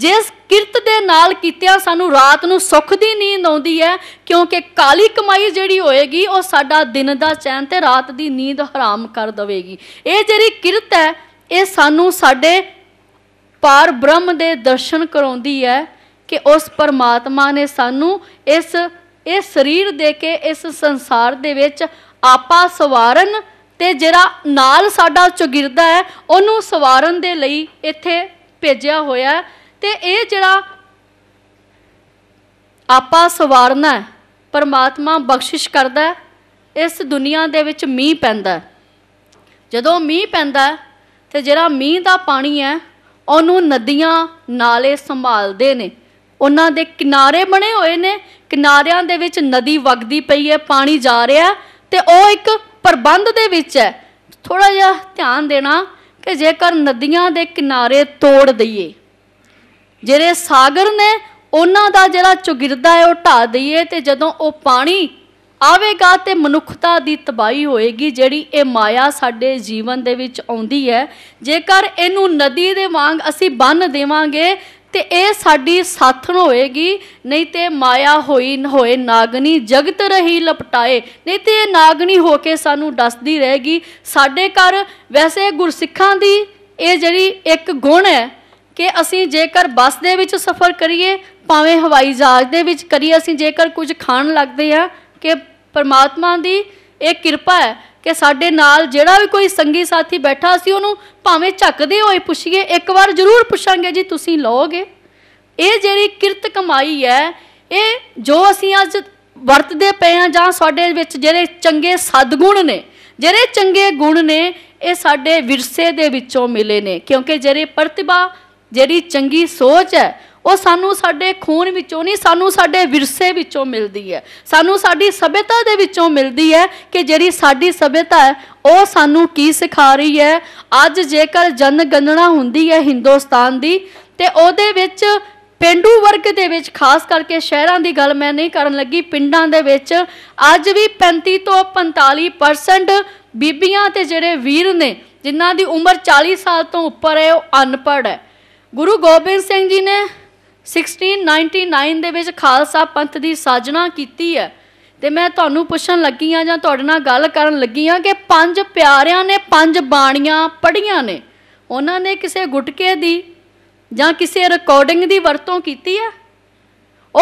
ਜਿਸ ਕਿਰਤ ਦੇ ਨਾਲ ਕੀਤਿਆ ਸਾਨੂੰ ਰਾਤ ਨੂੰ ਸੁੱਖ ਦੀ ਨੀਂਦ ਆਉਂਦੀ ਹੈ ਕਿਉਂਕਿ ਕਾਲੀ ਕਮਾਈ ਜਿਹੜੀ ਹੋਏਗੀ ਉਹ ਸਾਡਾ ਦਿਨ ਦਾ ਚੈਨ ਤੇ ਰਾਤ ਦੀ ਨੀਂਦ ਹਰਾਮ ਕਰ ਦੇਵੇਗੀ ਇਹ ਜਿਹੜੀ ਕਿਰਤ ਹੈ ਇਹ ਸਾਨੂੰ ਸਾਡੇ ਪਾਰ ਬ੍ਰਹਮ ਦੇ ਦਰਸ਼ਨ ਕਰਾਉਂਦੀ ਹੈ ਕਿ ਉਸ ਪਰਮਾਤਮਾ ਨੇ ਸਾਨੂੰ ਇਸ ਇਹ ਸਰੀਰ ਦੇ ਕੇ ਇਸ ਸੰਸਾਰ ਦੇ ਵਿੱਚ ਆਪਾ ਸਵਾਰਨ ਤੇ ਜਿਹੜਾ ਨਾਲ ਸਾਡਾ ਚੁਗਿਰਦਾ ਹੈ ਉਹਨੂੰ ਸਵਾਰਨ ਦੇ ਲਈ ਇੱਥੇ ਭੇਜਿਆ ਹੋਇਆ ਤੇ ਇਹ ਜਿਹੜਾ ਆਪਾ ਸਵਾਰਨਾ ਪਰਮਾਤਮਾ ਬਖਸ਼ਿਸ਼ ਕਰਦਾ ਇਸ ਦੁਨੀਆ ਦੇ ਵਿੱਚ ਮੀਂਹ ਪੈਂਦਾ ਜਦੋਂ ਮੀਂਹ ਪੈਂਦਾ ਤੇ ਜਿਹੜਾ ਮੀਂਹ ਦਾ ਪਾਣੀ ਹੈ ਉਹਨੂੰ ਨਦੀਆਂ ਨਾਲੇ ਸੰਭਾਲਦੇ ਨੇ ਉਹਨਾਂ ਦੇ ਕਿਨਾਰੇ ਬਣੇ ਹੋਏ ਨੇ ਕਿਨਾਰਿਆਂ ਦੇ ਵਿੱਚ ਨਦੀ ਵਗਦੀ ਪਈ ਹੈ ਪਾਣੀ ਜਾ ਰਿਹਾ ਤੇ ਉਹ ਇੱਕ ਪ੍ਰਬੰਧ ਦੇ ਵਿੱਚ ਹੈ ਥੋੜਾ ਜਿਹਾ ਧਿਆਨ ਦੇਣਾ ਕਿ ਜੇਕਰ ਨਦੀਆਂ ਦੇ ਕਿਨਾਰੇ ਤੋੜ ਦਈਏ ਜਿਹੜੇ ਸਾਗਰ ਨੇ ਉਹਨਾਂ ਦਾ ਜਿਹੜਾ ਚੁਗਿਰਦਾ ਹੈ ਉਹ ਢਾ ਦਈਏ ਤੇ ਜਦੋਂ ਉਹ ਪਾਣੀ ਆਵੇਗਾ ਤੇ ਮਨੁੱਖਤਾ ਦੀ ਤਬਾਈ ਹੋਏਗੀ ਜਿਹੜੀ ਇਹ ਮਾਇਆ ਸਾਡੇ ਜੀਵਨ ਦੇ ਵਿੱਚ ਆਉਂਦੀ ਹੈ ਜੇਕਰ ਇਹਨੂੰ ਨਦੀ ਦੇ ਵਾਂਗ ਅਸੀਂ ਬੰਨ ਦੇਵਾਂਗੇ ਤੇ ਇਹ ਸਾਡੀ ਸਾਥਣ ਹੋਏਗੀ ਨਹੀਂ ਤੇ ਮਾਇਆ ਹੋਈ ਹੋਏ ਨਾਗਨੀ ਜਗਤ ਰਹੀ ਲਪਟਾਏ ਨਹੀਂ ਤੇ ਇਹ ਨਾਗਨੀ ਹੋ ਕੇ ਸਾਨੂੰ ਦੱਸਦੀ ਰਹੇਗੀ ਸਾਡੇ ਘਰ ਵੈਸੇ ਗੁਰਸਿੱਖਾਂ ਦੀ ਇਹ ਜਿਹੜੀ ਇੱਕ ਗੁਣ ਹੈ ਕਿ ਅਸੀਂ ਜੇਕਰ ਬੱਸ ਦੇ ਵਿੱਚ ਸਫ਼ਰ ਕਰੀਏ ਭਾਵੇਂ ਹਵਾਈ ਜਹਾਜ਼ ਦੇ ਵਿੱਚ ਕਰੀਏ ਅਸੀਂ ਜੇਕਰ ਕੁਝ ਖਾਣ ਲੱਗਦੇ ਆ ਕਿ ਪਰਮਾਤਮਾ ਦੀ ਇਹ ਕਿਰਪਾ ਹੈ ਕਿ ਸਾਡੇ ਨਾਲ ਜਿਹੜਾ ਵੀ ਕੋਈ ਸੰਗੀ ਸਾਥੀ ਬੈਠਾ ਸੀ ਉਹਨੂੰ ਭਾਵੇਂ ਝੱਕਦੇ ਹੋਏ ਪੁੱਛੀਏ ਇੱਕ ਵਾਰ ਜ਼ਰੂਰ ਪੁੱਛਾਂਗੇ ਜੀ ਤੁਸੀਂ ਲਓਗੇ ਇਹ ਜਿਹੜੀ ਕਿਰਤ ਕਮਾਈ ਹੈ ਇਹ ਜੋ ਅਸੀਂ ਅੱਜ ਵਰਤਦੇ ਪਏ ਆ ਜਾਂ ਸਾਡੇ ਵਿੱਚ ਜਿਹੜੇ ਚੰਗੇ ਸਦਗੁਣ ਨੇ ਜਿਹੜੇ ਚੰਗੇ ਗੁਣ ਨੇ ਇਹ ਸਾਡੇ ਵਿਰਸੇ ਦੇ ਵਿੱਚੋਂ ਮਿਲੇ ਨੇ ਕਿਉਂਕਿ ਜਿਹੜੇ ਪ੍ਰਤਿਭਾ ਜਿਹੜੀ ਚੰਗੀ ਸੋਚ ਹੈ ਉਹ ਸਾਨੂੰ ਸਾਡੇ ਖੂਨ ਵਿੱਚੋਂ ਨਹੀਂ ਸਾਨੂੰ ਸਾਡੇ ਵਿਰਸੇ ਵਿੱਚੋਂ ਮਿਲਦੀ ਹੈ ਸਾਨੂੰ ਸਾਡੀ ਸਭਿਤਾ ਦੇ ਵਿੱਚੋਂ ਮਿਲਦੀ ਹੈ ਕਿ ਜਿਹੜੀ ਸਾਡੀ ਸਭਿਤਾ ਹੈ ਉਹ ਸਾਨੂੰ ਕੀ ਸਿਖਾ ਰਹੀ ਹੈ ਅੱਜ ਜੇਕਰ ਜਨਗਣਨਾ ਹੁੰਦੀ ਹੈ ਹਿੰਦੁਸਤਾਨ ਦੀ ਤੇ ਉਹਦੇ ਵਿੱਚ ਪਿੰਡੂ ਵਰਗ ਦੇ ਵਿੱਚ ਖਾਸ ਕਰਕੇ ਸ਼ਹਿਰਾਂ ਦੀ ਗੱਲ ਮੈਂ ਨਹੀਂ ਕਰਨ ਲੱਗੀ ਪਿੰਡਾਂ ਦੇ ਵਿੱਚ ਅੱਜ ਵੀ 35 ਤੋਂ 45% ਬੀਬੀਆਂ ਤੇ ਜਿਹੜੇ ਵੀਰ ਨੇ ਜਿਨ੍ਹਾਂ ਦੀ ਉਮਰ 40 ਸਾਲ ਤੋਂ ਉੱਪਰ ਹੈ ਉਹ ਅਨਪੜ੍ਹ ਹੈ ਗੁਰੂ ਗੋਬਿੰਦ ਸਿੰਘ ਜੀ ਨੇ 1699 ਦੇ ਵਿੱਚ ਖਾਲਸਾ ਪੰਥ ਦੀ ਸਾਜਣਾ ਕੀਤੀ ਹੈ ਤੇ ਮੈਂ ਤੁਹਾਨੂੰ ਪੁੱਛਣ ਲੱਗੀ ਆ ਜਾਂ ਤੁਹਾਡੇ ਨਾਲ ਗੱਲ ਕਰਨ ਲੱਗੀ ਆ ਕਿ ਪੰਜ ਪਿਆਰਿਆਂ ਨੇ ਪੰਜ ਬਾਣੀਆਂ ਪੜੀਆਂ ਨੇ ਉਹਨਾਂ ਨੇ ਕਿਸੇ ਗੁਟਕੇ ਦੀ ਜਾਂ ਕਿਸੇ ਰਿਕਾਰਡਿੰਗ ਦੀ ਵਰਤੋਂ ਕੀਤੀ ਹੈ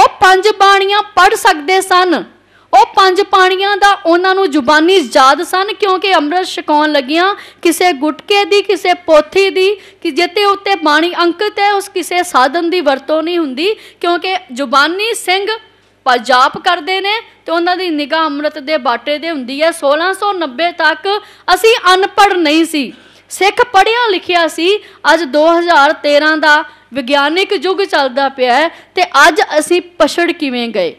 ਉਹ ਪੰਜ ਬਾਣੀਆਂ ਪੜ ਸਕਦੇ ਸਨ ਉਹ ਪੰਜ ਪਾਣੀਆਂ ਦਾ ਉਹਨਾਂ ਨੂੰ ਜ਼ੁਬਾਨੀ ਯਾਦ ਸਨ ਕਿਉਂਕਿ ਅੰਮ੍ਰਿਤ ਛਕਾਉਣ ਲੱਗੀਆਂ ਕਿਸੇ ਗੁਟਕੇ ਦੀ ਕਿਸੇ ਪੋਥੀ ਦੀ ਕਿ ਜਿੱਤੇ ਉੱਤੇ ਬਾਣੀ ਅੰਕਿਤ ਹੈ ਉਸ ਕਿਸੇ ਸਾਧਨ ਦੀ ਵਰਤੋਂ ਨਹੀਂ ਹੁੰਦੀ ਕਿਉਂਕਿ ਜ਼ੁਬਾਨੀ ਸਿੰਘ ਪਜਾਪ ਕਰਦੇ ਨੇ ਤੇ ਉਹਨਾਂ ਦੀ ਨਿਗਾਹ ਅੰਮ੍ਰਿਤ ਦੇ ਬਾਟੇ ਦੇ ਹੁੰਦੀ ਹੈ 1690 ਤੱਕ ਅਸੀਂ ਅਨਪੜ ਨਹੀਂ ਸੀ ਸਿੱਖ ਪੜਿਆ ਲਿਖਿਆ ਸੀ ਅੱਜ 2013 ਦਾ ਵਿਗਿਆਨਿਕ ਯੁੱਗ ਚੱਲਦਾ ਪਿਆ ਹੈ ਤੇ ਅੱਜ ਅਸੀਂ ਪਛੜ ਕਿਵੇਂ ਗਏ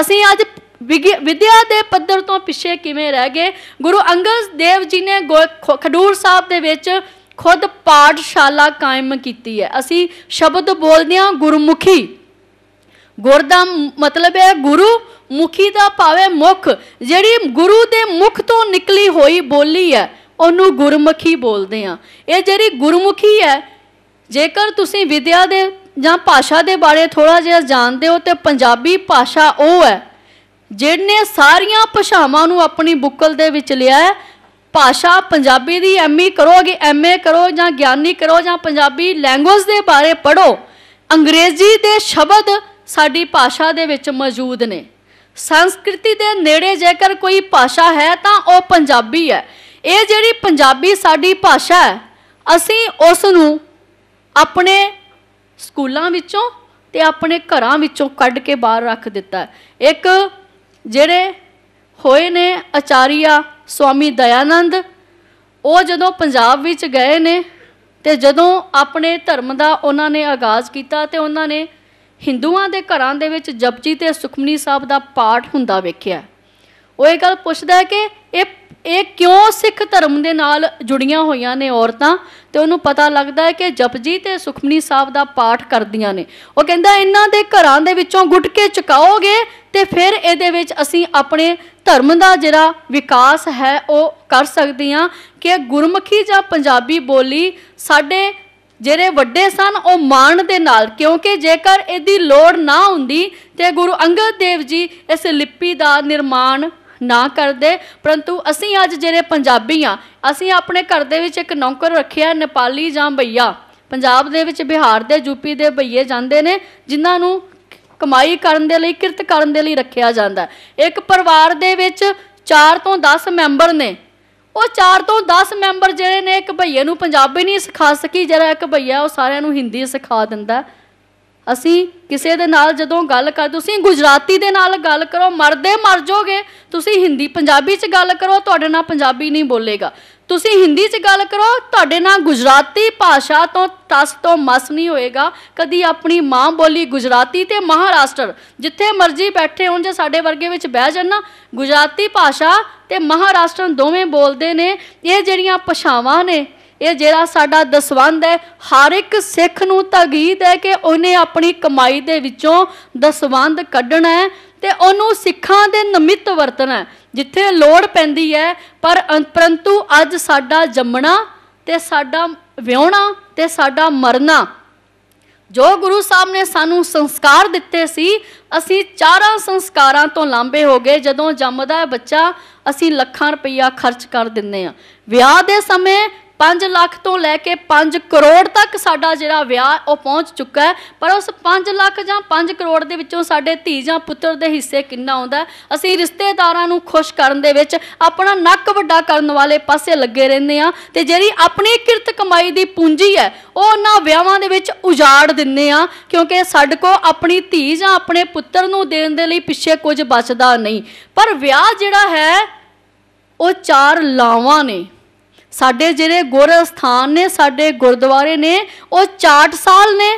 ਅਸੀਂ ਅੱਜ ਵਿਦਿਆ ਦੇ ਪੱਧਰ ਤੋਂ ਪਿੱਛੇ ਕਿਵੇਂ ਰਹਿ ਗਏ ਗੁਰੂ ਅੰਗਦ ਦੇਵ ਜੀ ਨੇ ਖਡੂਰ ਸਾਹਿਬ ਦੇ ਵਿੱਚ ਖੁਦ ਪਾਠਸ਼ਾਲਾ ਕਾਇਮ ਕੀਤੀ ਹੈ ਅਸੀਂ ਸ਼ਬਦ ਬੋਲਦੇ ਹਾਂ ਗੁਰਮੁਖੀ ਗੁਰ ਦਾ ਮਤਲਬ ਹੈ ਗੁਰੂ ਮੁਖੀ ਦਾ ਭਾਵੇ ਮੁਖ ਜਿਹੜੀ ਗੁਰੂ ਦੇ ਮੁਖ ਤੋਂ ਨਿਕਲੀ ਹੋਈ ਬੋਲੀ ਹੈ ਉਹਨੂੰ ਗੁਰਮੁਖੀ ਬੋਲਦੇ ਆ ਇਹ ਜਿਹੜੀ ਗੁਰਮੁਖੀ ਹੈ ਜੇਕਰ ਤੁਸੀਂ ਵਿਦਿਆ ਦੇ ਜਾਂ ਭਾਸ਼ਾ ਦੇ ਬਾਰੇ ਥੋੜਾ ਜਿਹਾ ਜਾਣਦੇ ਹੋ ਤੇ ਪੰਜਾਬੀ ਭਾਸ਼ਾ ਉਹ ਹੈ ਜਿਹਨੇ ਸਾਰੀਆਂ ਭਾਸ਼ਾਵਾਂ ਨੂੰ ਆਪਣੀ ਬੁੱਕਲ ਦੇ ਵਿੱਚ ਲਿਆ ਹੈ ਭਾਸ਼ਾ ਪੰਜਾਬੀ ਦੀ ਐਮਏ ਕਰੋਗੇ ਐਮਏ ਕਰੋ ਜਾਂ ਗਿਆਨੀ ਕਰੋ ਜਾਂ ਪੰਜਾਬੀ ਲੈਂਗੁਏਜ ਦੇ ਬਾਰੇ ਪੜੋ ਅੰਗਰੇਜ਼ੀ ਦੇ ਸ਼ਬਦ ਸਾਡੀ ਭਾਸ਼ਾ ਦੇ ਵਿੱਚ ਮੌਜੂਦ ਨੇ ਸੰਸਕ੍ਰਿਤੀ ਦੇ ਨੇੜੇ ਜੇਕਰ ਕੋਈ ਭਾਸ਼ਾ ਹੈ ਤਾਂ ਉਹ ਪੰਜਾਬੀ ਹੈ ਇਹ ਜਿਹੜੀ ਪੰਜਾਬੀ ਸਾਡੀ ਭਾਸ਼ਾ ਹੈ ਅਸੀਂ ਉਸ ਨੂੰ ਆਪਣੇ ਸਕੂਲਾਂ ਵਿੱਚੋਂ ਤੇ ਆਪਣੇ ਘਰਾਂ ਵਿੱਚੋਂ ਕੱਢ ਕੇ ਬਾਹਰ ਰੱਖ ਦਿੱਤਾ ਇੱਕ ਜਿਹੜੇ ਹੋਏ ਨੇ ਆਚਾਰੀਆ ਸਵਾਮੀ ਦਇਆਨੰਦ ਉਹ ਜਦੋਂ ਪੰਜਾਬ ਵਿੱਚ ਗਏ ਨੇ ਤੇ ਜਦੋਂ ਆਪਣੇ ਧਰਮ ਦਾ ਉਹਨਾਂ ਨੇ ਆਗਾਜ਼ ਕੀਤਾ ਤੇ ਉਹਨਾਂ ਨੇ ਹਿੰਦੂਆਂ ਦੇ ਘਰਾਂ ਦੇ ਵਿੱਚ ਜਪਜੀ ਤੇ ਸੁਖਮਨੀ ਸਾਹਿਬ ਦਾ ਪਾਠ ਹੁੰਦਾ ਵੇਖਿਆ ਉਹ ਇਹ ਗੱਲ ਪੁੱਛਦਾ ਹੈ ਕਿ ਇਹ ਇਹ ਕਿਉਂ ਸਿੱਖ ਧਰਮ ਦੇ ਨਾਲ ਜੁੜੀਆਂ ਹੋਈਆਂ ਨੇ ਔਰਤਾਂ ਤੇ ਉਹਨੂੰ ਪਤਾ ਲੱਗਦਾ ਹੈ ਕਿ ਜਪਜੀ ਤੇ ਸੁਖਮਨੀ ਸਾਹਿਬ ਦਾ ਪਾਠ ਕਰਦੀਆਂ ਨੇ ਉਹ ਕਹਿੰਦਾ ਇਹਨਾਂ ਦੇ ਘਰਾਂ ਦੇ ਵਿੱਚੋਂ ਗੁਟਕੇ ਚਕਾਓਗੇ ਤੇ ਫਿਰ ਇਹਦੇ ਵਿੱਚ ਅਸੀਂ ਆਪਣੇ ਧਰਮ ਦਾ ਜਿਹੜਾ ਵਿਕਾਸ ਹੈ ਉਹ ਕਰ ਸਕਦੇ ਹਾਂ ਕਿ ਗੁਰਮੁਖੀ ਜਾਂ ਪੰਜਾਬੀ ਬੋਲੀ ਸਾਡੇ ਜਿਹੜੇ ਵੱਡੇ ਸਨ ਉਹ ਮਾਣ ਦੇ ਨਾਲ ਕਿਉਂਕਿ ਜੇਕਰ ਇਹਦੀ ਲੋੜ ਨਾ ਹੁੰਦੀ ਤੇ ਗੁਰੂ ਅੰਗਦ ਦੇਵ ਜੀ ਇਸ ਲਿਪੀ ਦਾ ਨਿਰਮਾਣ ਨਾ ਕਰਦੇ ਪਰੰਤੂ ਅਸੀਂ ਅੱਜ ਜਿਹੜੇ ਪੰਜਾਬੀ ਆ ਅਸੀਂ ਆਪਣੇ ਘਰ ਦੇ ਵਿੱਚ ਇੱਕ ਨੌਕਰ ਰੱਖਿਆ ਨੇਪਾਲੀ ਜਾਂ ਭਈਆ ਪੰਜਾਬ ਦੇ ਵਿੱਚ ਬਿਹਾਰ ਦੇ ਯੂਪੀ ਦੇ ਭਈਏ ਜਾਂਦੇ ਨੇ ਜਿਨ੍ਹਾਂ ਨੂੰ ਕਮਾਈ ਕਰਨ ਦੇ ਲਈ ਕਿਰਤ ਕਰਨ ਦੇ ਲਈ ਰੱਖਿਆ ਜਾਂਦਾ ਇੱਕ ਪਰਿਵਾਰ ਦੇ ਵਿੱਚ 4 ਤੋਂ 10 ਮੈਂਬਰ ਨੇ ਉਹ 4 ਤੋਂ 10 ਮੈਂਬਰ ਜਿਹੜੇ ਨੇ ਇੱਕ ਭਈਏ ਨੂੰ ਪੰਜਾਬੀ ਨਹੀਂ ਸਿਖਾ ਸਕੀ ਜਿਹੜਾ ਇੱਕ ਭਈਆ ਉਹ ਸਾਰਿਆਂ ਨੂੰ ਹਿੰਦੀ ਸਿਖਾ ਦਿੰਦਾ ਅਸੀਂ ਕਿਸੇ ਦੇ ਨਾਲ ਜਦੋਂ ਗੱਲ ਕਰ ਤੁਸੀਂ ਗੁਜਰਾਤੀ ਦੇ ਨਾਲ ਗੱਲ ਕਰੋ ਮਰਦੇ ਮਰ ਜਾਓਗੇ ਤੁਸੀਂ ਹਿੰਦੀ ਪੰਜਾਬੀ 'ਚ ਗੱਲ ਕਰੋ ਤੁਹਾਡੇ ਨਾਲ ਪੰਜਾਬੀ ਨਹੀਂ ਬੋਲੇਗਾ ਤੁਸੀਂ ਹਿੰਦੀ 'ਚ ਗੱਲ ਕਰੋ ਤੁਹਾਡੇ ਨਾਲ ਗੁਜਰਾਤੀ ਭਾਸ਼ਾ ਤੋਂ ਤਸ ਤੋਂ ਮਸ ਨਹੀਂ ਹੋਏਗਾ ਕਦੀ ਆਪਣੀ ਮਾਂ ਬੋਲੀ ਗੁਜਰਾਤੀ ਤੇ ਮਹਾਰਾਸ਼ਟਰ ਜਿੱਥੇ ਮਰਜ਼ੀ ਬੈਠੇ ਹੋਣ ਜੇ ਸਾਡੇ ਵਰਗੇ ਵਿੱਚ ਬਹਿ ਜਾਣਾ ਗੁਜਰਾਤੀ ਭਾਸ਼ਾ ਤੇ ਮਹਾਰਾਸ਼ਟਰ ਦੋਵੇਂ ਬੋਲਦੇ ਨੇ ਇਹ ਜਿਹੜੀਆਂ ਭਾਸ਼ਾਵਾਂ ਨੇ ਇਹ ਜਿਹੜਾ ਸਾਡਾ ਦਸਵੰਦ ਹੈ ਹਰ ਇੱਕ ਸਿੱਖ ਨੂੰ ਤਗੀਦ ਹੈ ਕਿ ਉਹਨੇ ਆਪਣੀ ਕਮਾਈ ਦੇ ਵਿੱਚੋਂ ਦਸਵੰਦ ਕੱਢਣਾ ਹੈ ਤੇ ਉਹਨੂੰ ਸਿੱਖਾਂ ਦੇ ਨਿਮਿਤ ਵਰਤਣਾ ਜਿੱਥੇ ਲੋੜ ਪੈਂਦੀ ਹੈ ਪਰ ਪਰੰਤੂ ਅੱਜ ਸਾਡਾ ਜੰਮਣਾ ਤੇ ਸਾਡਾ ਵਿਆਹਣਾ ਤੇ ਸਾਡਾ ਮਰਨਾ ਜੋ ਗੁਰੂ ਸਾਹਿਬ ਨੇ ਸਾਨੂੰ ਸੰਸਕਾਰ ਦਿੱਤੇ ਸੀ ਅਸੀਂ ਚਾਰਾਂ ਸੰਸਕਾਰਾਂ ਤੋਂ ਲਾਂਬੇ ਹੋ ਗਏ ਜਦੋਂ ਜੰਮਦਾ ਬੱਚਾ ਅਸੀਂ ਲੱਖਾਂ ਰੁਪਈਆ ਖਰਚ ਕਰ ਦਿੰਨੇ ਆ ਵਿਆਹ ਦੇ ਸਮੇਂ 5 ਲੱਖ ਤੋਂ ਲੈ ਕੇ 5 ਕਰੋੜ ਤੱਕ ਸਾਡਾ ਜਿਹੜਾ ਵਿਆਹ ਉਹ ਪਹੁੰਚ ਚੁੱਕਾ ਹੈ ਪਰ ਉਸ 5 ਲੱਖ ਜਾਂ 5 ਕਰੋੜ ਦੇ ਵਿੱਚੋਂ ਸਾਡੇ ਧੀ ਜਾਂ ਪੁੱਤਰ ਦੇ ਹਿੱਸੇ ਕਿੰਨਾ ਆਉਂਦਾ ਅਸੀਂ ਰਿਸ਼ਤੇਦਾਰਾਂ ਨੂੰ ਖੁਸ਼ ਕਰਨ ਦੇ ਵਿੱਚ ਆਪਣਾ ਨੱਕ ਵੱਡਾ ਕਰਨ ਵਾਲੇ ਪਾਸੇ ਲੱਗੇ ਰਹਿੰਦੇ ਆ ਤੇ ਜਿਹੜੀ ਆਪਣੀ ਕਿਰਤ ਕਮਾਈ ਦੀ ਪੂੰਜੀ ਹੈ ਉਹ ਉਹਨਾਂ ਵਿਆਹਾਂ ਦੇ ਵਿੱਚ ਉਜਾੜ ਦਿੰਨੇ ਆ ਕਿਉਂਕਿ ਸਾਡੇ ਕੋ ਆਪਣੀ ਧੀ ਜਾਂ ਆਪਣੇ ਪੁੱਤਰ ਨੂੰ ਦੇਣ ਦੇ ਲਈ ਪਿੱਛੇ ਕੁਝ ਬਚਦਾ ਨਹੀਂ ਪਰ ਵਿਆਹ ਜਿਹੜਾ ਹੈ ਉਹ ਚਾਰ ਲਾਵਾਂ ਨੇ ਸਾਡੇ ਜਿਹੜੇ ਗੁਰ ਸਥਾਨ ਨੇ ਸਾਡੇ ਗੁਰਦੁਆਰੇ ਨੇ ਉਹ ਚਾਟ ਸਾਲ ਨੇ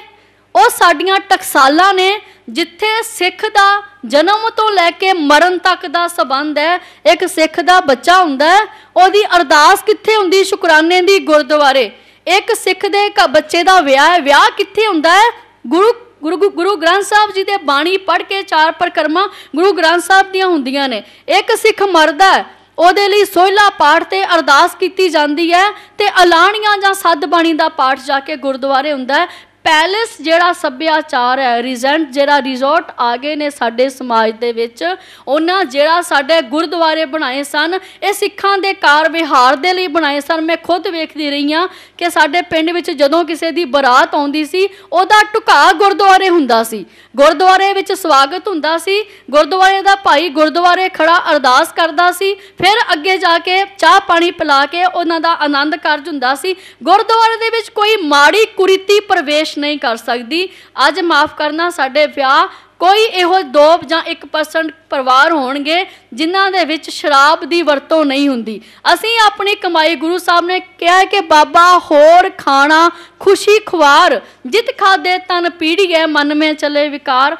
ਉਹ ਸਾਡੀਆਂ ਟਕਸਾਲਾਂ ਨੇ ਜਿੱਥੇ ਸਿੱਖ ਦਾ ਜਨਮ ਤੋਂ ਲੈ ਕੇ ਮਰਨ ਤੱਕ ਦਾ ਸਬੰਧ ਹੈ ਇੱਕ ਸਿੱਖ ਦਾ ਬੱਚਾ ਹੁੰਦਾ ਉਹਦੀ ਅਰਦਾਸ ਕਿੱਥੇ ਹੁੰਦੀ ਸ਼ੁਕਰਾਨੇ ਦੀ ਗੁਰਦੁਆਰੇ ਇੱਕ ਸਿੱਖ ਦੇ ਬੱਚੇ ਦਾ ਵਿਆਹ ਹੈ ਵਿਆਹ ਕਿੱਥੇ ਹੁੰਦਾ ਹੈ ਗੁਰੂ ਗੁਰੂ ਗੁਰੂ ਗ੍ਰੰਥ ਸਾਹਿਬ ਜੀ ਦੇ ਬਾਣੀ ਪੜ੍ਹ ਕੇ ਚਾਰ ਪ੍ਰਕਰਮਾ ਗੁਰੂ ਗ੍ਰੰਥ ਸਾਹਿਬ ਦੀਆਂ ਹੁੰਦੀਆਂ ਨੇ ਇੱਕ ਸਿੱਖ ਮਰਦਾ ਹੈ ਉਹਦੇ ਲਈ ਸੋਹਿਲਾ ਪਾਠ ਤੇ ਅਰਦਾਸ ਕੀਤੀ ਜਾਂਦੀ ਹੈ ਤੇ ਅਲਾਣੀਆਂ ਜਾਂ ਸੱਦ ਬਾਣੀ ਦਾ ਪਾਠ ਜਾ ਕੇ ਗੁਰਦੁਆਰੇ ਹੁੰਦਾ ਪੈਲਸ ਜਿਹੜਾ ਸੱਭਿਆਚਾਰ ਹੈ ਰਿਜ਼ੈਂਟ ਜਿਹੜਾ ਰਿਜ਼ੋਰਟ ਆ ਗਏ ਨੇ ਸਾਡੇ ਸਮਾਜ ਦੇ ਵਿੱਚ ਉਹਨਾਂ ਜਿਹੜਾ ਸਾਡੇ ਗੁਰਦੁਆਰੇ ਬਣਾਏ ਸਨ ਇਹ ਸਿੱਖਾਂ ਦੇ ਕਾਰ ਵਿਹਾਰ ਦੇ ਲਈ ਬਣਾਏ ਸਨ ਮੈਂ ਖੁਦ ਵੇਖਦੀ ਰਹੀ ਆ ਕਿ ਸਾਡੇ ਪਿੰਡ ਵਿੱਚ ਜਦੋਂ ਕਿਸੇ ਦੀ ਬਰਾਤ ਆਉਂਦੀ ਸੀ ਉਹਦਾ ਟੁਕਾ ਗੁਰਦੁਆਰੇ ਹੁੰਦਾ ਸੀ ਗੁਰਦੁਆਰੇ ਵਿੱਚ ਸਵਾਗਤ ਹੁੰਦਾ ਸੀ ਗੁਰਦੁਆਰੇ ਦਾ ਭਾਈ ਗੁਰਦੁਆਰੇ ਖੜਾ ਅਰਦਾਸ ਕਰਦਾ ਸੀ ਫਿਰ ਅੱਗੇ ਜਾ ਕੇ ਚਾਹ ਪਾਣੀ ਪਿਲਾ ਕੇ ਉਹਨਾਂ ਦਾ ਆਨੰਦ ਕਾਰਜ ਹੁੰਦਾ ਸੀ ਗੁਰਦੁਆਰੇ ਦੇ ਵਿੱਚ ਕੋਈ ਮਾੜੀ ਕੁਰੀਤੀ ਪ੍ਰਵੇਸ਼ ਪੇਸ਼ ਨਹੀਂ ਕਰ ਸਕਦੀ ਅੱਜ ਮਾਫ ਕਰਨਾ ਸਾਡੇ ਵਿਆਹ ਕੋਈ ਇਹੋ 2 ਜਾਂ 1% ਪਰਿਵਾਰ ਹੋਣਗੇ ਜਿਨ੍ਹਾਂ ਦੇ ਵਿੱਚ ਸ਼ਰਾਬ ਦੀ ਵਰਤੋਂ ਨਹੀਂ ਹੁੰਦੀ ਅਸੀਂ ਆਪਣੀ ਕਮਾਈ ਗੁਰੂ ਸਾਹਿਬ ਨੇ ਕਿਹਾ ਕਿ ਬਾਬਾ ਹੋਰ ਖਾਣਾ ਖੁਸ਼ੀ ਖਵਾਰ ਜਿਤ ਖਾਦੇ ਤਨ ਪੀੜੀਐ ਮਨ ਮੇ ਚਲੇ ਵਿਕਾਰ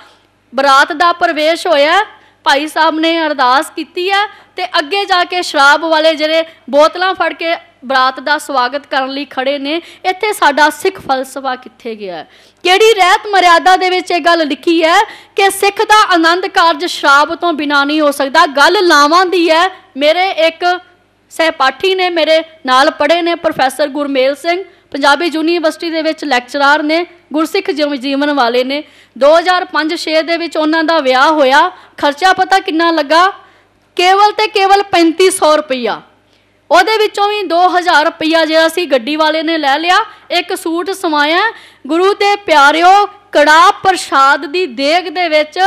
ਬਰਾਤ ਦਾ ਪ੍ਰਵੇਸ਼ ਹੋਇਆ ਭਾਈ ਸਾਹਿਬ ਨੇ ਅਰਦਾਸ ਕੀਤੀ ਹੈ ਤੇ ਅੱਗੇ ਜਾ ਕੇ ਸ਼ਰਾਬ ਵਾਲੇ ਜਿਹੜੇ ਬੋਤਲਾਂ ਫੜ ਕੇ ਬਰਾਤ ਦਾ ਸਵਾਗਤ ਕਰਨ ਲਈ ਖੜੇ ਨੇ ਇੱਥੇ ਸਾਡਾ ਸਿੱਖ ਫਲਸਫਾ ਕਿੱਥੇ ਗਿਆ ਕਿਹੜੀ ਰਹਿਤ ਮਰਿਆਦਾ ਦੇ ਵਿੱਚ ਇਹ ਗੱਲ ਲਿਖੀ ਹੈ ਕਿ ਸਿੱਖ ਦਾ ਆਨੰਦ ਕਾਰਜ ਸ਼ਰਾਬ ਤੋਂ ਬਿਨਾ ਨਹੀਂ ਹੋ ਸਕਦਾ ਗੱਲ ਲਾਵਾਂ ਦੀ ਹੈ ਮੇਰੇ ਇੱਕ ਸਹਿਪਾਠੀ ਨੇ ਮੇਰੇ ਨਾਲ ਪੜ੍ਹੇ ਨੇ ਪ੍ਰੋਫੈਸਰ ਗੁਰਮੇਲ ਸਿੰਘ ਪੰਜਾਬੀ ਯੂਨੀਵਰਸਿਟੀ ਦੇ ਵਿੱਚ ਲੈਕਚਰਾਰ ਨੇ ਗੁਰਸਿੱਖ ਜੀਵਨ ਵਾਲੇ ਨੇ 2005-6 ਦੇ ਵਿੱਚ ਉਹਨਾਂ ਦਾ ਵਿਆਹ ਹੋਇਆ ਖਰਚਾ ਪਤਾ ਕਿੰਨਾ ਲੱਗਾ ਕੇਵਲ ਤੇ ਕੇਵਲ 3500 ਰੁਪਇਆ ਉਹਦੇ ਵਿੱਚੋਂ ਵੀ 2000 ਰੁਪਇਆ ਜਿਹੜਾ ਸੀ ਗੱਡੀ ਵਾਲੇ ਨੇ ਲੈ ਲਿਆ ਇੱਕ ਸੂਟ ਸਵਾਇਆ ਗੁਰੂ ਤੇ ਪਿਆਰਿਓ ਕੜਾ ਪ੍ਰਸ਼ਾਦ ਦੀ ਦੇਗ ਦੇ ਵਿੱਚ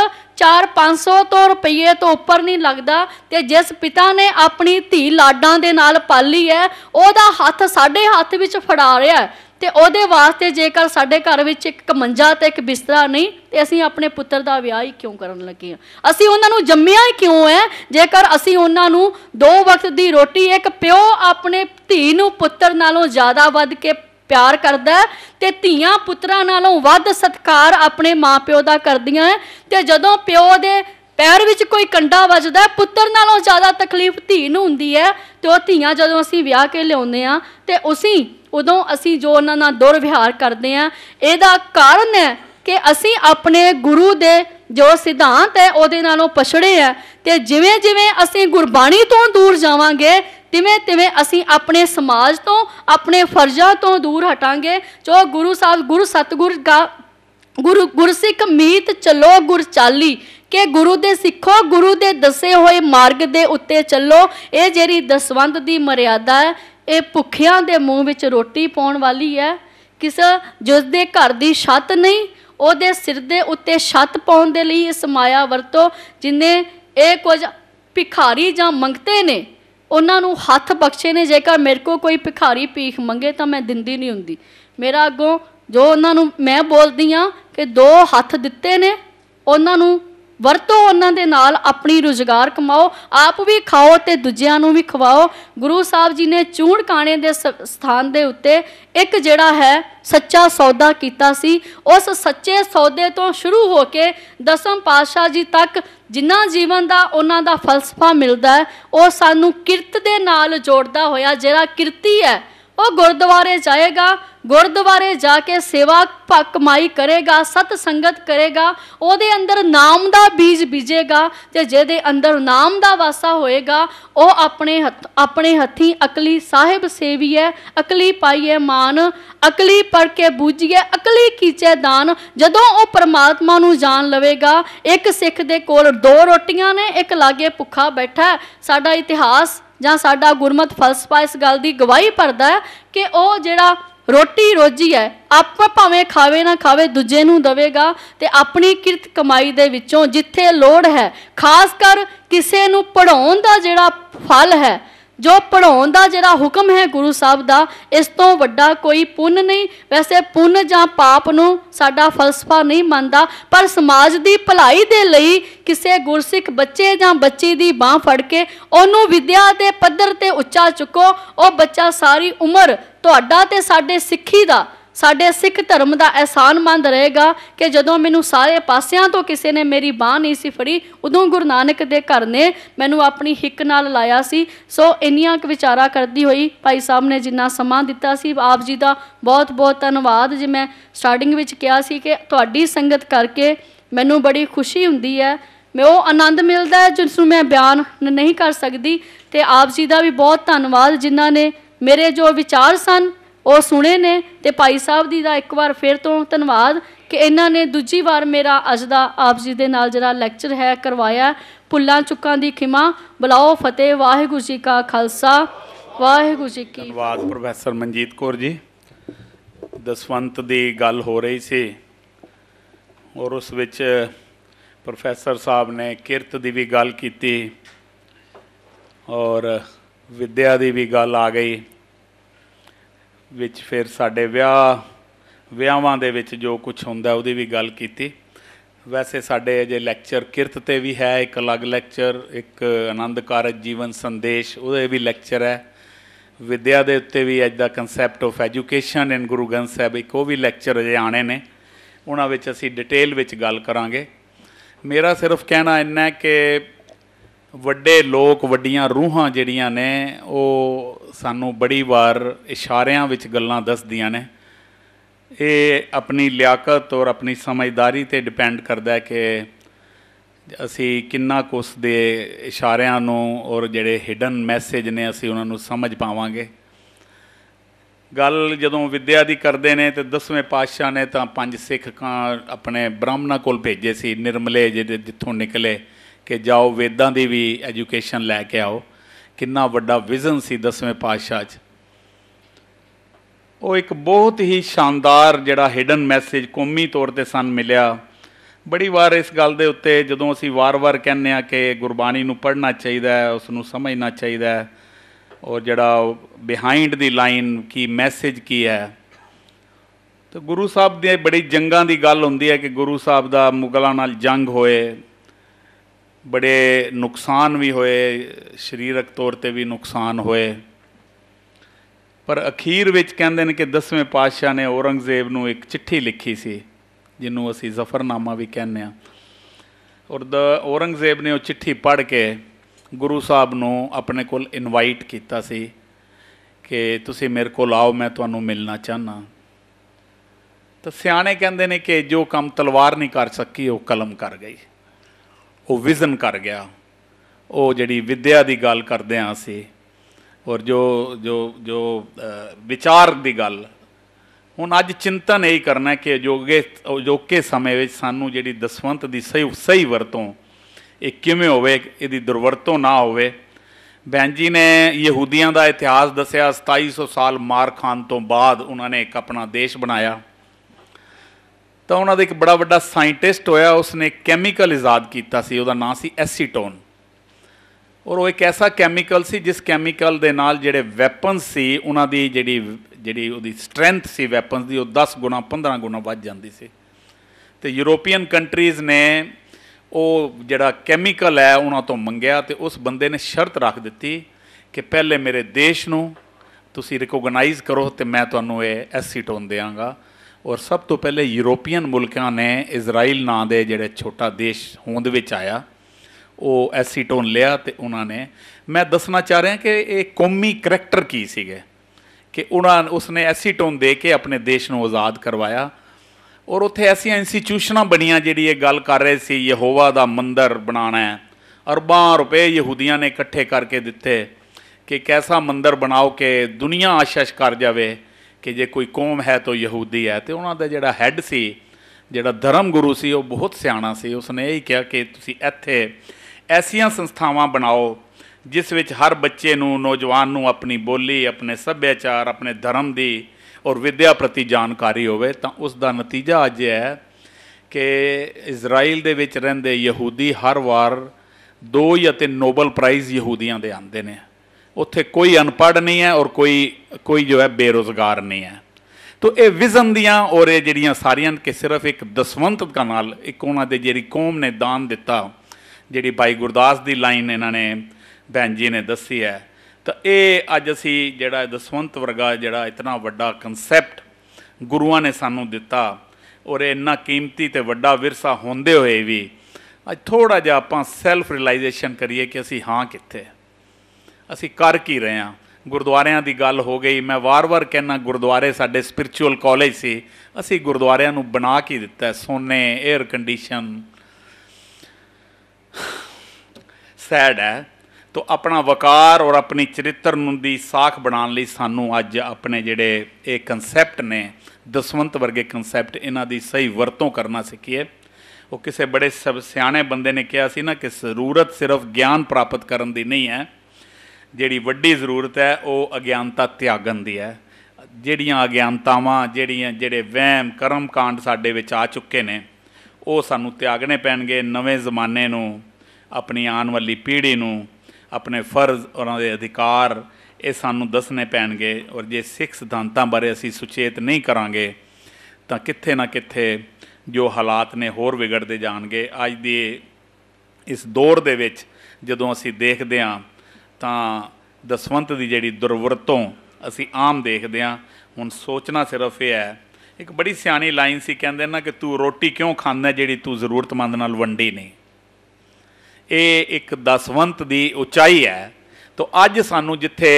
4-500 ਤੋਂ ਰੁਪਏ ਤੋਂ ਉੱਪਰ ਨਹੀਂ ਲੱਗਦਾ ਤੇ ਜਿਸ ਪਿਤਾ ਨੇ ਆਪਣੀ ਧੀ ਲਾਡਾਂ ਦੇ ਨਾਲ ਪਾਲੀ ਹੈ ਉਹਦਾ ਹੱਥ ਸਾਡੇ ਹੱਥ ਵਿੱਚ ਫੜਾ ਰਿਹਾ ਤੇ ਉਹਦੇ ਵਾਸਤੇ ਜੇਕਰ ਸਾਡੇ ਘਰ ਵਿੱਚ ਇੱਕ ਕਮੰਜਾ ਤੇ ਇੱਕ ਬਿਸਤਰਾ ਨਹੀਂ ਤੇ ਅਸੀਂ ਆਪਣੇ ਪੁੱਤਰ ਦਾ ਵਿਆਹ ਹੀ ਕਿਉਂ ਕਰਨ ਲੱਗੇ ਆ ਅਸੀਂ ਉਹਨਾਂ ਨੂੰ ਜੰਮਿਆ ਹੀ ਕਿਉਂ ਹੈ ਜੇਕਰ ਅਸੀਂ ਉਹਨਾਂ ਨੂੰ ਦੋ ਵਕਤ ਦੀ ਰੋਟੀ ਇੱਕ ਪਿਓ ਆਪਣੇ ਧੀ ਨੂੰ ਪੁੱਤਰ ਨਾਲੋਂ ਜ਼ਿਆਦਾ ਵੱਧ ਕੇ ਪਿਆਰ ਕਰਦਾ ਤੇ ਧੀਆਂ ਪੁੱਤਰਾਂ ਨਾਲੋਂ ਵੱਧ ਸਤਕਾਰ ਆਪਣੇ ਮਾਪਿਓ ਦਾ ਕਰਦੀਆਂ ਤੇ ਜਦੋਂ ਪਿਓ ਦੇ ਪੈਰ ਵਿੱਚ ਕੋਈ ਕੰਡਾ ਵੱਜਦਾ ਪੁੱਤਰ ਨਾਲੋਂ ਜ਼ਿਆਦਾ ਤਕਲੀਫ ਧੀ ਨੂੰ ਹੁੰਦੀ ਹੈ ਤੇ ਉਹ ਧੀਆਂ ਜਦੋਂ ਅਸੀਂ ਵਿਆਹ ਕੇ ਲਿਆਉਂਦੇ ਆ ਤੇ ਉਸੀਂ ਉਦੋਂ ਅਸੀਂ ਜੋ ਉਹਨਾਂ ਨਾਲ ਦੁਰਵਿਹਾਰ ਕਰਦੇ ਆ ਇਹਦਾ ਕਾਰਨ ਹੈ ਕਿ ਅਸੀਂ ਆਪਣੇ ਗੁਰੂ ਦੇ ਜੋ ਸਿਧਾਂਤ ਹੈ ਉਹਦੇ ਨਾਲੋਂ ਪਛੜੇ ਆ ਤੇ ਜਿਵੇਂ ਜਿਵੇਂ ਅਸੀਂ ਗੁਰਬਾਣੀ ਤੋਂ ਦੂਰ ਜਾਵਾਂਗੇ ਤਿਵੇਂ ਤਿਵੇਂ ਅਸੀਂ ਆਪਣੇ ਸਮਾਜ ਤੋਂ ਆਪਣੇ ਫਰਜ਼ਾਂ ਤੋਂ ਦੂਰ ਹਟਾਂਗੇ ਜੋ ਗੁਰੂ ਸਾਹਿਬ ਗੁਰੂ ਸਤਗੁਰ ਦਾ ਗੁਰੂ ਗੁਰਸਿੱਖ ਮੀਤ ਚਲੋ ਗੁਰ ਚਾਲੀ ਕਿ ਗੁਰੂ ਦੇ ਸਿੱਖੋ ਗੁਰੂ ਦੇ ਦੱਸੇ ਹੋਏ ਮਾਰਗ ਦੇ ਉੱਤੇ ਚੱਲੋ ਇਹ ਜਿਹੜੀ ਦਸਵੰਦ ਦੀ ਮਰਿਆਦਾ ਹੈ ਇਹ ਭੁੱਖਿਆਂ ਦੇ ਮੂੰਹ ਵਿੱਚ ਰੋਟੀ ਪਾਉਣ ਵਾਲੀ ਹੈ ਕਿਸ ਜਿਸ ਦੇ ਘਰ ਦੀ ਛੱਤ ਨਹੀਂ ਉਹਦੇ ਸਿਰ ਦੇ ਉੱਤੇ ਛੱਤ ਪਾਉਣ ਦੇ ਲਈ ਇਸ ਮਾਇਆ ਵਰਤੋ ਜਿਨੇ ਇਹ ਕੁਝ ਭਿਖਾਰੀ ਜਾਂ ਮੰਗਤੇ ਨੇ ਉਹਨਾਂ ਨੂੰ ਹੱਥ ਬਖਸ਼ੇ ਨੇ ਜੇਕਰ ਮੇਰੇ ਕੋ ਕੋਈ ਭਿਖਾਰੀ ਪੀਖ ਮੰਗੇ ਤਾਂ ਮੈਂ ਦਿੰਦੀ ਨਹੀਂ ਹੁੰਦੀ ਮੇਰਾ ਅੱਗੋਂ ਜੋ ਉਹਨਾਂ ਨੂੰ ਮੈਂ ਬੋਲਦੀ ਆ ਕਿ ਦੋ ਹੱਥ ਦਿੱਤੇ ਨੇ ਉਹਨਾਂ ਨੂੰ ਵਰਤੋ ਉਹਨਾਂ ਦੇ ਨਾਲ ਆਪਣੀ ਰੋਜ਼ਗਾਰ ਕਮਾਓ ਆਪ ਵੀ ਖਾਓ ਤੇ ਦੂਜਿਆਂ ਨੂੰ ਵੀ ਖਵਾਓ ਗੁਰੂ ਸਾਹਿਬ ਜੀ ਨੇ ਚੂਣ ਕਾਣੇ ਦੇ ਸਥਾਨ ਦੇ ਉੱਤੇ ਇੱਕ ਜਿਹੜਾ ਹੈ ਸੱਚਾ ਸੌਦਾ ਕੀਤਾ ਸੀ ਉਸ ਸੱਚੇ ਸੌਦੇ ਤੋਂ ਸ਼ੁਰੂ ਹੋ ਕੇ ਦਸਮ ਪਾਤਸ਼ਾਹ ਜੀ ਤੱਕ ਜਿੰਨਾ ਜੀਵਨ ਦਾ ਉਹਨਾਂ ਦਾ ਫਲਸਫਾ ਮਿਲਦਾ ਉਹ ਸਾਨੂੰ ਕਿਰਤ ਦੇ ਨਾਲ ਜੋੜਦਾ ਹੋਇਆ ਜਿਹੜਾ ਕਿਰਤੀ ਹੈ ਉਹ ਗੁਰਦੁਆਰੇ ਜਾਏਗਾ ਗੁਰਦੁਆਰੇ ਜਾ ਕੇ ਸੇਵਾ ਕਮਾਈ ਕਰੇਗਾ ਸਤ ਸੰਗਤ ਕਰੇਗਾ ਉਹਦੇ ਅੰਦਰ ਨਾਮ ਦਾ ਬੀਜ ਬੀਜੇਗਾ ਤੇ ਜਿਹਦੇ ਅੰਦਰ ਨਾਮ ਦਾ ਵਾਸਾ ਹੋਏਗਾ ਉਹ ਆਪਣੇ ਆਪਣੇ ਹੱਥੀ ਅਕਲੀ ਸਾਹਿਬ ਸੇਵੀਐ ਅਕਲੀ ਪਾਈਐ ਮਾਨ ਅਕਲੀ ਪੜ ਕੇ ਬੂਝੀਐ ਅਕਲੀ ਕੀਚੇ ਦਾਨ ਜਦੋਂ ਉਹ ਪਰਮਾਤਮਾ ਨੂੰ ਜਾਣ ਲਵੇਗਾ ਇੱਕ ਸਿੱਖ ਦੇ ਕੋਲ ਦੋ ਰੋਟੀਆਂ ਨੇ ਇੱਕ ਲਾਗੇ ਭੁੱਖਾ ਬੈਠਾ ਸਾਡਾ ਇਤਿਹਾਸ ਜਾਂ ਸਾਡਾ ਗੁਰਮਤ ਫਲਸਫਾ ਇਸ ਗੱਲ ਦੀ ਗਵਾਹੀ ਭਰਦਾ ਹੈ ਕਿ ਉਹ ਜਿਹੜਾ ਰੋਟੀ ਰੋਜੀ ਹੈ ਆਪ ਭਾਵੇਂ ਖਾਵੇ ਨਾ ਖਾਵੇ ਦੂਜੇ ਨੂੰ ਦੇਵੇਗਾ ਤੇ ਆਪਣੀ ਕਿਰਤ ਕਮਾਈ ਦੇ ਵਿੱਚੋਂ ਜਿੱਥੇ ਲੋੜ ਹੈ ਖਾਸ ਕਰ ਕਿਸੇ ਨੂੰ ਪੜਾਉਣ ਦਾ ਜਿਹੜਾ ਫਲ ਹੈ ਜੋ ਪੜਾਉਣ ਦਾ ਜਿਹੜਾ ਹੁਕਮ ਹੈ ਗੁਰੂ ਸਾਹਿਬ ਦਾ ਇਸ ਤੋਂ ਵੱਡਾ ਕੋਈ ਪੁੰਨ ਨਹੀਂ ਵੈਸੇ ਪੁੰਨ ਜਾਂ ਪਾਪ ਨੂੰ ਸਾਡਾ ਫਲਸਫਾ ਨਹੀਂ ਮੰਨਦਾ ਪਰ ਸਮਾਜ ਦੀ ਭਲਾਈ ਦੇ ਲਈ ਕਿਸੇ ਗੁਰਸਿੱਖ ਬੱਚੇ ਜਾਂ ਬੱਚੀ ਦੀ ਬਾਹ ਫੜ ਕੇ ਉਹਨੂੰ ਵਿਦਿਆ ਦੇ ਪੱਧਰ ਤੇ ਉੱਚਾ ਚੁੱਕੋ ਉਹ ਬੱਚਾ ਸਾਰੀ ਉਮਰ ਤੁਹਾਡਾ ਤੇ ਸਾਡੇ ਸਿੱਖੀ ਦਾ ਸਾਡੇ ਸਿੱਖ ਧਰਮ ਦਾ ਅਹਿਸਾਨ ਮੰਦ ਰਹੇਗਾ ਕਿ ਜਦੋਂ ਮੈਨੂੰ ਸਾਰੇ ਪਾਸਿਆਂ ਤੋਂ ਕਿਸੇ ਨੇ ਮੇਰੀ ਬਾਹ ਨਹੀਂ ਸੀ ਫੜੀ ਉਦੋਂ ਗੁਰੂ ਨਾਨਕ ਦੇ ਘਰ ਨੇ ਮੈਨੂੰ ਆਪਣੀ ਹਿੱਕ ਨਾਲ ਲਾਇਆ ਸੀ ਸੋ ਇੰਨੀਆਂ ਕੁ ਵਿਚਾਰਾ ਕਰਦੀ ਹੋਈ ਭਾਈ ਸਾਹਿਬ ਨੇ ਜਿੰਨਾ ਸਮਾਂ ਦਿੱਤਾ ਸੀ ਆਪ ਜੀ ਦਾ ਬਹੁਤ ਬਹੁਤ ਧੰਨਵਾਦ ਜਿਵੇਂ ਮੈਂ ਸਟਾਰਟਿੰਗ ਵਿੱਚ ਕਿਹਾ ਸੀ ਕਿ ਤੁਹਾਡੀ ਸੰਗਤ ਕਰਕੇ ਮੈਨੂੰ ਬੜੀ ਖੁਸ਼ੀ ਹੁੰਦੀ ਹੈ ਮੈਂ ਉਹ ਆਨੰਦ ਮਿਲਦਾ ਹੈ ਜਿਸ ਨੂੰ ਮੈਂ ਬਿਆਨ ਨਹੀਂ ਕਰ ਸਕਦੀ ਤੇ ਆਪ ਜੀ ਦਾ ਵੀ ਬਹੁਤ ਧੰਨਵਾਦ ਜਿਨ੍ਹਾਂ ਨੇ ਮੇਰੇ ਜੋ ਵਿਚਾਰ ਸਨ ਉਹ ਸੁਣੇ ਨੇ ਤੇ ਭਾਈ ਸਾਹਿਬ ਦੀ ਦਾ ਇੱਕ ਵਾਰ ਫਿਰ ਤੋਂ ਧੰਨਵਾਦ ਕਿ ਇਹਨਾਂ ਨੇ ਦੂਜੀ ਵਾਰ ਮੇਰਾ ਅੱਜ ਦਾ ਆਪ ਜੀ ਦੇ ਨਾਲ ਜਿਹੜਾ ਲੈਕਚਰ ਹੈ ਕਰਵਾਇਆ ਪੁੱਲਾਂ ਚੁੱਕਾਂ ਦੀ ਖਿਮਾ ਬੁਲਾਓ ਫਤਿਹ ਵਾਹਿਗੁਰੂ ਜੀ ਕਾ ਖਾਲਸਾ ਵਾਹਿਗੁਰੂ ਜੀ ਕੀ ਧੰਨਵਾਦ ਪ੍ਰੋਫੈਸਰ ਮਨਜੀਤ ਕੌਰ ਜੀ ਦਸਵੰਤ ਦੀ ਗੱਲ ਹੋ ਰਹੀ ਸੀ ਔਰ ਉਸ ਵਿੱਚ ਪ੍ਰੋਫੈਸਰ ਸਾਹਿਬ ਨੇ ਕਿਰਤ ਦੀ ਵੀ ਗੱਲ ਕੀਤੀ ਔਰ ਵਿਦਿਆ ਦੀ ਵੀ ਗੱਲ ਆ ਗਈ ਵਿੱਚ ਫਿਰ ਸਾਡੇ ਵਿਆਹ ਵਿਆਹਾਂ ਦੇ ਵਿੱਚ ਜੋ ਕੁਝ ਹੁੰਦਾ ਉਹਦੀ ਵੀ ਗੱਲ ਕੀਤੀ ਵੈਸੇ ਸਾਡੇ ਅਜੇ ਲੈਕਚਰ ਕਿਰਤ ਤੇ ਵੀ ਹੈ ਇੱਕ ਅਲੱਗ ਲੈਕਚਰ ਇੱਕ ਆਨੰਦ ਕਾਰਜ ਜੀਵਨ ਸੰਦੇਸ਼ ਉਹਦੇ ਵੀ ਲੈਕਚਰ ਹੈ ਵਿਦਿਆ ਦੇ ਉੱਤੇ ਵੀ ਅੱਜ ਦਾ concept of education in Guru Granth Sahib ਇੱਕ ਉਹ ਵੀ ਲੈਕਚਰ ਅਜੇ ਆਣੇ ਨੇ ਉਹਨਾਂ ਵਿੱਚ ਅਸੀਂ ਡਿਟੇਲ ਵਿੱਚ ਗੱਲ ਕਰਾਂਗੇ ਮੇਰਾ ਸਿਰਫ ਕਹਿਣਾ ਇੰਨਾ ਹੈ ਕਿ ਵੱਡੇ ਲੋਕ ਵੱਡੀਆਂ ਰੂਹਾਂ ਜਿਹੜੀਆਂ ਨੇ ਉਹ ਸਾਨੂੰ ਬੜੀ ਵਾਰ ਇਸ਼ਾਰਿਆਂ ਵਿੱਚ ਗੱਲਾਂ ਦੱਸਦੀਆਂ ਨੇ ਇਹ ਆਪਣੀ ਲਿਆਕਤ ਔਰ ਆਪਣੀ ਸਮਝਦਾਰੀ ਤੇ ਡਿਪੈਂਡ ਕਰਦਾ ਹੈ ਕਿ ਅਸੀਂ ਕਿੰਨਾ ਕੁਸ ਦੇ ਇਸ਼ਾਰਿਆਂ ਨੂੰ ਔਰ ਜਿਹੜੇ ਹਿਡਨ ਮੈਸੇਜ ਨੇ ਅਸੀਂ ਉਹਨਾਂ ਨੂੰ ਸਮਝ ਪਾਵਾਂਗੇ ਗੱਲ ਜਦੋਂ ਵਿਦਿਆ ਦੀ ਕਰਦੇ ਨੇ ਤੇ 10ਵੇਂ ਪਾਤਸ਼ਾਹ ਨੇ ਤਾਂ ਪੰਜ ਸਿੱਖਾਂ ਆਪਣੇ ਬ੍ਰਾਹਮਣਾ ਕੋਲ ਭੇਜੇ ਸੀ ਨਿਰਮਲੇ ਜਿਹੜੇ ਜਿੱਥੋਂ ਨਿਕਲੇ ਕਿ ਜਾਓ ਵੇਦਾਂ ਦੀ ਵੀ ਐਜੂਕੇਸ਼ਨ ਲੈ ਕੇ ਆਓ ਕਿੰਨਾ ਵੱਡਾ ਵਿਜ਼ਨ ਸੀ ਦਸਵੇਂ ਪਾਤਸ਼ਾਹ 'ਚ ਉਹ ਇੱਕ ਬਹੁਤ ਹੀ ਸ਼ਾਨਦਾਰ ਜਿਹੜਾ ਹਿਡਨ ਮੈਸੇਜ ਕੌਮੀ ਤੌਰ ਤੇ ਸਾਨੂੰ ਮਿਲਿਆ ਬੜੀ ਵਾਰ ਇਸ ਗੱਲ ਦੇ ਉੱਤੇ ਜਦੋਂ ਅਸੀਂ ਵਾਰ-ਵਾਰ ਕਹਿੰਨੇ ਆ ਕਿ ਗੁਰਬਾਣੀ ਨੂੰ ਪੜ੍ਹਨਾ ਚਾਹੀਦਾ ਹੈ ਉਸ ਨੂੰ ਸਮਝਣਾ ਚਾਹੀਦਾ ਹੈ ਔਰ ਜਿਹੜਾ ਬਿਹਾਈਂਡ ਦੀ ਲਾਈਨ ਕੀ ਮੈਸੇਜ ਕੀ ਹੈ ਤੇ ਗੁਰੂ ਸਾਹਿਬ ਦੀ ਬੜੀ ਜੰਗਾਂ ਦੀ ਗੱਲ ਹੁੰਦੀ ਹੈ ਕਿ ਗੁਰੂ ਸਾਹਿਬ ਦਾ ਮੁਗਲਾਂ ਨਾਲ ਜੰਗ ਹੋਏ ਬੜੇ ਨੁਕਸਾਨ ਵੀ ਹੋਏ ਸਰੀਰਕ ਤੌਰ ਤੇ ਵੀ ਨੁਕਸਾਨ ਹੋਏ ਪਰ ਅਖੀਰ ਵਿੱਚ ਕਹਿੰਦੇ ਨੇ ਕਿ 10ਵੇਂ ਪਾਤਸ਼ਾਹ ਨੇ ਔਰੰਗਜ਼ੇਬ ਨੂੰ ਇੱਕ ਚਿੱਠੀ ਲਿਖੀ ਸੀ ਜਿਹਨੂੰ ਅਸੀਂ ਜ਼ਫਰਨਾਮਾ ਵੀ ਕਹਿੰਦੇ ਆ ਔਰ ਦ ਔਰੰਗਜ਼ੇਬ ਨੇ ਉਹ ਚਿੱਠੀ ਪੜ੍ਹ ਕੇ ਗੁਰੂ ਸਾਹਿਬ ਨੂੰ ਆਪਣੇ ਕੋਲ ਇਨਵਾਈਟ ਕੀਤਾ ਸੀ ਕਿ ਤੁਸੀਂ ਮੇਰੇ ਕੋਲ ਆਓ ਮੈਂ ਤੁਹਾਨੂੰ ਮਿਲਣਾ ਚਾਹਨਾ ਤਾਂ ਸਿਆਣੇ ਕਹਿੰਦੇ ਨੇ ਕਿ ਜੋ ਕੰਮ ਤਲਵਾਰ ਨਹੀਂ ਕਰ ਸਕੀ ਉਹ ਕਲਮ ਕਰ ਗਈ ਉਹ ਵਿਜ਼ਨ ਕਰ ਗਿਆ ਉਹ ਜਿਹੜੀ ਵਿਦਿਆ ਦੀ ਗੱਲ ਕਰਦੇ ਆ ਸੀ ਔਰ ਜੋ ਜੋ ਜੋ ਵਿਚਾਰ ਦੀ ਗੱਲ ਹੁਣ ਅੱਜ ਚਿੰਤਨ ਇਹ ਕਰਨਾ ਕਿ ਜੋਗੇ ਜੋਕੇ ਸਮੇਂ ਵਿੱਚ ਸਾਨੂੰ ਜਿਹੜੀ ਦਸਵੰਤ ਦੀ ਸਹੀ ਸਹੀ ਵਰਤੋਂ ਇਹ ਕਿਵੇਂ ਹੋਵੇ ਇਹਦੀ ਦੁਰਵਰਤੋਂ ਨਾ ਹੋਵੇ ਬੈਂਜੀ ਜੀ ਨੇ ਯਹੂਦੀਆਂ ਦਾ ਇਤਿਹਾਸ ਦੱਸਿਆ 2700 ਸਾਲ ਮਾਰ ਖਾਨ ਤੋਂ ਬਾਅਦ ਉਹਨਾਂ ਨੇ ਇੱਕ ਆਪਣਾ ਦੇਸ਼ ਬਣਾਇਆ ਤਾਂ ਉਹਨਾਂ ਦਾ ਇੱਕ ਬੜਾ ਵੱਡਾ ਸਾਇੰਟਿਸਟ ਹੋਇਆ ਉਸਨੇ ਕੈਮੀਕਲ ਇਜਾਦ ਕੀਤਾ ਸੀ ਉਹਦਾ ਨਾਮ ਸੀ ਐਸੀਟੋਨ ਔਰ ਉਹ ਇੱਕ ਐਸਾ ਕੈਮੀਕਲ ਸੀ ਜਿਸ ਕੈਮੀਕਲ ਦੇ ਨਾਲ ਜਿਹੜੇ ਵੈਪਨਸ ਸੀ ਉਹਨਾਂ ਦੀ ਜਿਹੜੀ ਜਿਹੜੀ ਉਹਦੀ ਸਟਰੈਂਥ ਸੀ ਵੈਪਨਸ ਦੀ ਉਹ 10 ਗੁਣਾ 15 ਗੁਣਾ ਵੱਧ ਜਾਂਦੀ ਸੀ ਤੇ ਯੂਰੋਪੀਅਨ ਕੰਟਰੀਜ਼ ਨੇ ਉਹ ਜਿਹੜਾ ਕੈਮੀਕਲ ਹੈ ਉਹਨਾਂ ਤੋਂ ਮੰਗਿਆ ਤੇ ਉਸ ਬੰਦੇ ਨੇ ਸ਼ਰਤ ਰੱਖ ਦਿੱਤੀ ਕਿ ਪਹਿਲੇ ਮੇਰੇ ਦੇਸ਼ ਨੂੰ ਤੁਸੀਂ ਰਿਕੋਗਨਾਈਜ਼ ਕਰੋ ਤੇ ਮੈਂ ਤੁਹਾਨੂੰ ਇਹ ਐਸੀਟੋਨ ਦੇਵਾਂਗਾ ਔਰ ਸਭ ਤੋਂ ਪਹਿਲੇ ਯੂਰੋਪੀਅਨ ਮੁਲਕਾਂ ਨੇ ਇਜ਼ਰਾਈਲ ਨਾਂ ਦੇ ਜਿਹੜੇ ਛੋਟਾ ਦੇਸ਼ ਹੋਂਦ ਵਿੱਚ ਆਇਆ ਉਹ ਐਸੀਟੋਨ ਲਿਆ ਤੇ ਉਹਨਾਂ ਨੇ ਮੈਂ ਦੱਸਣਾ ਚਾਹ ਰਿਹਾ ਕਿ ਇਹ ਕੌਮੀ ਕਰੈਕਟਰ ਕੀ ਸੀਗੇ ਕਿ ਉਹਨਾਂ ਉਸਨੇ ਐਸੀਟੋਨ ਦੇ ਕੇ ਆਪਣੇ ਦੇਸ਼ ਨੂੰ ਆਜ਼ਾਦ ਕਰਵਾਇਆ ਔਰ ਉੱਥੇ ਐਸੀਆਂ ਇੰਸਟੀਟਿਊਸ਼ਨਾਂ ਬਣੀਆਂ ਜਿਹੜੀ ਇਹ ਗੱਲ ਕਰ ਰਹੇ ਸੀ ਯਹੋਵਾ ਦਾ ਮੰਦਰ ਬਣਾਣਾ ਹੈ ਅਰਬਾਂ ਰੁਪਏ ਯਹੂਦੀਆਂ ਨੇ ਇਕੱਠੇ ਕਰਕੇ ਦਿੱਤੇ ਕਿ ਕੈਸਾ ਮੰਦਰ ਬਣਾਓ ਕਿ ਦੁਨੀਆ ਆਸ਼ਸ਼ ਕਰ ਜਾਵੇ ਕਿ ਜੇ ਕੋਈ ਕੌਮ ਹੈ ਤਾਂ ਯਹੂਦੀ ਹੈ ਤੇ ਉਹਨਾਂ ਦਾ ਜਿਹੜਾ ਹੈੱਡ ਸੀ ਜਿਹੜਾ ਧਰਮ ਗੁਰੂ ਸੀ ਉਹ ਬਹੁਤ ਸਿਆਣਾ ਸੀ ਉਸਨੇ ਇਹ ਕਿਹਾ ਕਿ ਤੁਸੀਂ ਇੱਥੇ ਐਸੀਆਂ ਸੰਸਥਾਵਾਂ ਬਣਾਓ ਜਿਸ ਵਿੱਚ ਹਰ ਬੱਚੇ ਨੂੰ ਨੌਜਵਾਨ ਨੂੰ ਆਪਣੀ ਬੋਲੀ ਆਪਣੇ ਸੱਭਿਆਚਾਰ ਆਪਣੇ ਧਰਮ ਦੀ ਔਰ ਵਿਦਿਆ ਪ੍ਰਤੀ ਜਾਣਕਾਰੀ ਹੋਵੇ ਤਾਂ ਉਸ ਦਾ ਨਤੀਜਾ ਅੱਜ ਹੈ ਕਿ ਇਜ਼ਰਾਈਲ ਦੇ ਵਿੱਚ ਰਹਿੰਦੇ ਯਹੂਦੀ ਹਰ ਵਾਰ ਦੋ ਜਾਂ ਤਿੰਨ ਨੋਬਲ ਪ੍ਰਾਈਜ਼ ਯਹੂਦੀਆਂ ਦੇ ਆਉਂਦੇ ਨੇ ਉੱਥੇ ਕੋਈ ਅਨਪੜ੍ਹ ਨਹੀਂ ਹੈ ਔਰ ਕੋਈ ਕੋਈ ਜੋ ਹੈ ਬੇਰੋਜ਼ਗਾਰ ਨਹੀਂ ਹੈ ਤੋ ਇਹ ਵਿਜ਼ਨ ਦੀਆਂ ਔਰ ਇਹ ਜਿਹੜੀਆਂ ਸਾਰੀਆਂ ਕਿ ਸਿਰਫ ਇੱਕ ਦਸਵੰਤ ਦਾ ਨਾਲ ਇੱਕ ਉਹਨਾਂ ਦੇ ਜਿਹੜੀ ਕੌਮ ਨੇ ਦਾਨ ਦਿੱਤਾ ਜਿਹੜੀ ਭਾਈ ਗੁਰਦਾਸ ਦੀ ਲਾਈਨ ਇਹਨਾਂ ਨੇ ਭੈਣ ਜੀ ਨੇ ਦੱਸੀ ਹੈ ਤਾਂ ਇਹ ਅੱਜ ਅਸੀਂ ਜਿਹੜਾ ਦਸਵੰਤ ਵਰਗਾ ਜਿਹੜਾ ਇਤਨਾ ਵੱਡਾ ਕਨਸੈਪਟ ਗੁਰੂਆਂ ਨੇ ਸਾਨੂੰ ਦਿੱਤਾ ਔਰ ਇਹ ਇੰਨਾ ਕੀਮਤੀ ਤੇ ਵੱਡਾ ਵਿਰਸਾ ਹੁੰਦੇ ਹੋਏ ਵੀ ਅੱਜ ਥੋੜਾ ਜਿਹਾ ਆਪਾਂ ਸੈਲਫ ਰਿਅਲਾਈਜੇਸ਼ਨ ਕਰੀਏ ਕਿ ਅਸੀਂ ਹਾਂ ਕਿੱਥੇ ਅਸੀਂ ਕਰ ਕੀ ਰਹੇ ਹਾਂ ਗੁਰਦੁਆਰਿਆਂ ਦੀ ਗੱਲ ਹੋ ਗਈ ਮੈਂ ਵਾਰ-ਵਾਰ ਕਹਿਣਾ ਗੁਰਦੁਆਰੇ ਸਾਡੇ ਸਪਿਰਚੁਅਲ ਕਾਲਜ ਸੀ ਅਸੀਂ ਗੁਰਦੁਆਰਿਆਂ ਨੂੰ ਬਣਾ ਕੇ ਦਿੱਤਾ ਸੋਨੇ 에ਅਰ ਕੰਡੀਸ਼ਨ ਸੈਡ ਹੈ ਤੋ ਆਪਣਾ ਵਕਾਰ ਔਰ ਆਪਣੀ ਚਰਿੱਤਰ ਨੂੰ ਦੀ ਸਾਖ ਬਣਾਉਣ ਲਈ ਸਾਨੂੰ ਅੱਜ ਆਪਣੇ ਜਿਹੜੇ ਇਹ ਕਨਸੈਪਟ ਨੇ ਦਸਵੰਤ ਵਰਗੇ ਕਨਸੈਪਟ ਇਹਨਾਂ ਦੀ ਸਹੀ ਵਰਤੋਂ ਕਰਨਾ ਸਿੱਖੀਏ ਉਹ ਕਿਸੇ ਬੜੇ ਸਿਆਣੇ ਬੰਦੇ ਨੇ ਕਿਹਾ ਸੀ ਨਾ ਕਿ ਜ਼ਰੂਰਤ ਸਿਰਫ ਗਿਆਨ ਪ੍ਰਾਪਤ ਕਰਨ ਦੀ ਨਹੀਂ ਹੈ ਜਿਹੜੀ ਵੱਡੀ ਜ਼ਰੂਰਤ ਹੈ ਉਹ ਅਗਿਆਨਤਾ ਤਿਆਗਣ ਦੀ ਹੈ ਜਿਹੜੀਆਂ ਅਗਿਆਨਤਾਵਾਂ ਜਿਹੜੀਆਂ ਜਿਹੜੇ ਵਹਿਮ ਕਰਮ ਕਾਂਡ ਸਾਡੇ ਵਿੱਚ ਆ ਚੁੱਕੇ ਨੇ ਉਹ ਸਾਨੂੰ ਤਿਆਗਣੇ ਪੈਣਗੇ ਨਵੇਂ ਜ਼ਮਾਨੇ ਨੂੰ ਆਪਣੀ ਆਉਣ ਵਾਲੀ ਪੀੜ੍ਹੀ ਨੂੰ ਆਪਣੇ ਫਰਜ਼ ਉਹਨਾਂ ਦੇ ਅਧਿਕਾਰ ਇਹ ਸਾਨੂੰ ਦੱਸਣੇ ਪੈਣਗੇ ਔਰ ਜੇ ਸਿੱਖ ਸਿਧਾਂਤਾਂ ਬਾਰੇ ਅਸੀਂ ਸੁਚੇਤ ਨਹੀਂ ਕਰਾਂਗੇ ਤਾਂ ਕਿੱਥੇ ਨਾ ਕਿੱਥੇ ਜੋ ਹਾਲਾਤ ਨੇ ਹੋਰ ਵਿਗੜਦੇ ਜਾਣਗੇ ਅੱਜ ਦੇ ਇਸ ਦੌਰ ਦੇ ਵਿੱਚ ਜਦੋਂ ਅਸੀਂ ਦੇਖਦੇ ਹਾਂ ਤਾਂ ਦਸਵੰਤ ਦੀ ਜਿਹੜੀ ਦੁਰਵਰਤੋਂ ਅਸੀਂ ਆਮ ਦੇਖਦੇ ਹਾਂ ਹੁਣ ਸੋਚਣਾ ਸਿਰਫ ਇਹ ਹੈ ਇੱਕ ਬੜੀ ਸਿਆਣੀ ਲਾਈਨ ਸੀ ਕਹਿੰਦੇ ਨਾ ਕਿ ਤੂੰ ਰੋਟੀ ਕਿਉਂ ਖਾਂਦਾ ਜਿਹੜੀ ਤੂੰ ਜ਼ਰੂਰਤਮੰਦ ਨਾਲ ਵੰਡੀ ਨਹੀਂ ਇਹ ਇੱਕ ਦਸਵੰਤ ਦੀ ਉਚਾਈ ਹੈ ਤੋ ਅੱਜ ਸਾਨੂੰ ਜਿੱਥੇ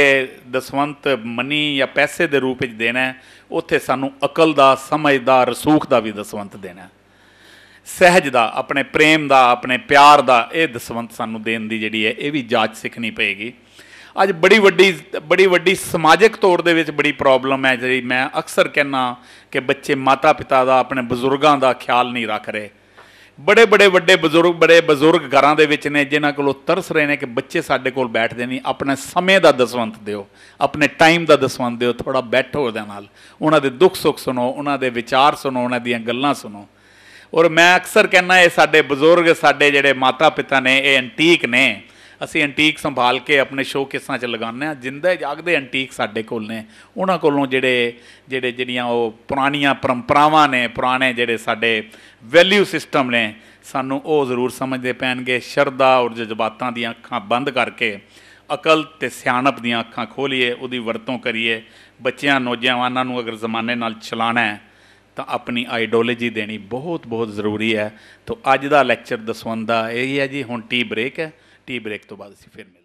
ਦਸਵੰਤ ਮਨੀ ਜਾਂ ਪੈਸੇ ਦੇ ਰੂਪ ਵਿੱਚ ਦੇਣਾ ਉੱਥੇ ਸਾਨੂੰ ਅਕਲ ਦਾ ਸਮਝ ਦਾ ਰਸੂਖ ਦਾ ਵੀ ਦਸਵੰਤ ਦੇਣਾ ਸਹਿਜ ਦਾ ਆਪਣੇ ਪ੍ਰੇਮ ਦਾ ਆਪਣੇ ਪਿਆਰ ਦਾ ਇਹ ਦਸਵੰਤ ਸਾਨੂੰ ਦੇਣ ਦੀ ਜਿਹੜੀ ਹੈ ਇਹ ਵੀ ਜਾਂਚ ਸਿੱਖਣੀ ਪਏਗੀ ਅੱਜ ਬੜੀ ਵੱਡੀ ਬੜੀ ਵੱਡੀ ਸਮਾਜਿਕ ਤੌਰ ਦੇ ਵਿੱਚ ਬੜੀ ਪ੍ਰੋਬਲਮ ਹੈ ਜਿਹੜੀ ਮੈਂ ਅਕਸਰ ਕਹਿਣਾ ਕਿ ਬੱਚੇ ਮਾਤਾ ਪਿਤਾ ਦਾ ਆਪਣੇ ਬਜ਼ੁਰਗਾਂ ਦਾ ਖਿਆਲ ਨਹੀਂ ਰੱਖ ਰਹੇ ਬੜੇ ਬੜੇ ਵੱਡੇ ਬਜ਼ੁਰਗ ਬੜੇ ਬਜ਼ੁਰਗ ਘਰਾਂ ਦੇ ਵਿੱਚ ਨੇ ਜਿਨ੍ਹਾਂ ਕੋਲੋਂ ਤਰਸ ਰਹੇ ਨੇ ਕਿ ਬੱਚੇ ਸਾਡੇ ਕੋਲ ਬੈਠਦੇ ਨਹੀਂ ਆਪਣੇ ਸਮੇਂ ਦਾ ਦਸਵੰਤ ਦਿਓ ਆਪਣੇ ਟਾਈਮ ਦਾ ਦਸਵੰਤ ਦਿਓ ਥੋੜਾ ਬੈਠੋ ਉਹਦੇ ਨਾਲ ਉਹਨਾਂ ਦੇ ਦੁੱਖ ਸੁੱਖ ਸੁਣੋ ਉਹਨਾਂ ਦੇ ਵਿਚਾਰ ਸੁਣੋ ਉਹਨਾਂ ਦੀਆਂ ਗੱਲਾਂ ਸੁਣੋ ਔਰ ਮੈਂ ਅਕਸਰ ਕਹਿੰਨਾ ਇਹ ਸਾਡੇ ਬਜ਼ੁਰਗ ਸਾਡੇ ਜਿਹੜੇ ਮਾਤਾ ਪਿਤਾ ਨੇ ਇਹ ਐਂਟੀਕ ਨੇ ਅਸੀਂ ਐਂਟੀਕ ਸੰਭਾਲ ਕੇ ਆਪਣੇ ਸ਼ੋਕੇਸਾਂ 'ਚ ਲਗਾਉਂਦੇ ਆ ਜਿੰਦਾ ਜਾਗਦੇ ਐਂਟੀਕ ਸਾਡੇ ਕੋਲ ਨੇ ਉਹਨਾਂ ਕੋਲੋਂ ਜਿਹੜੇ ਜਿਹੜੇ ਜਿਹੜੀਆਂ ਉਹ ਪੁਰਾਣੀਆਂ ਪਰੰਪਰਾਵਾਂ ਨੇ ਪੁਰਾਣੇ ਜਿਹੜੇ ਸਾਡੇ ਵੈਲਿਊ ਸਿਸਟਮ ਨੇ ਸਾਨੂੰ ਉਹ ਜ਼ਰੂਰ ਸਮਝਦੇ ਪੈਣਗੇ ਸ਼ਰਧਾ ਔਰ ਜਜ਼ਬਾਤਾਂ ਦੀਆਂ ਅੱਖਾਂ ਬੰਦ ਕਰਕੇ ਅਕਲ ਤੇ ਸਿਆਣਪ ਦੀਆਂ ਅੱਖਾਂ ਖੋਲੀਏ ਉਹਦੀ ਵਰਤੋਂ ਕਰੀਏ ਬੱਚਿਆਂ ਨੌਜਵਾਨਾਂ ਨੂੰ ਅਗਰ ਜ਼ਮਾਨੇ ਨਾਲ ਚਲਾਣਾ ਹੈ ਤਾਂ ਆਪਣੀ ਆਈਡੋਲੋਜੀ ਦੇਣੀ ਬਹੁਤ ਬਹੁਤ ਜ਼ਰੂਰੀ ਹੈ ਤਾਂ ਅੱਜ ਦਾ ਲੈਕਚਰ ਦਸਵੰਦਾ ਇਹ ਹੈ ਜੀ ਹੁਣ ਟੀ ਬ੍ਰੇਕ ਹੈ ਟੀ ਬ੍ਰੇਕ ਤੋਂ ਬਾਅਦ ਅਸੀਂ ਫਿਰ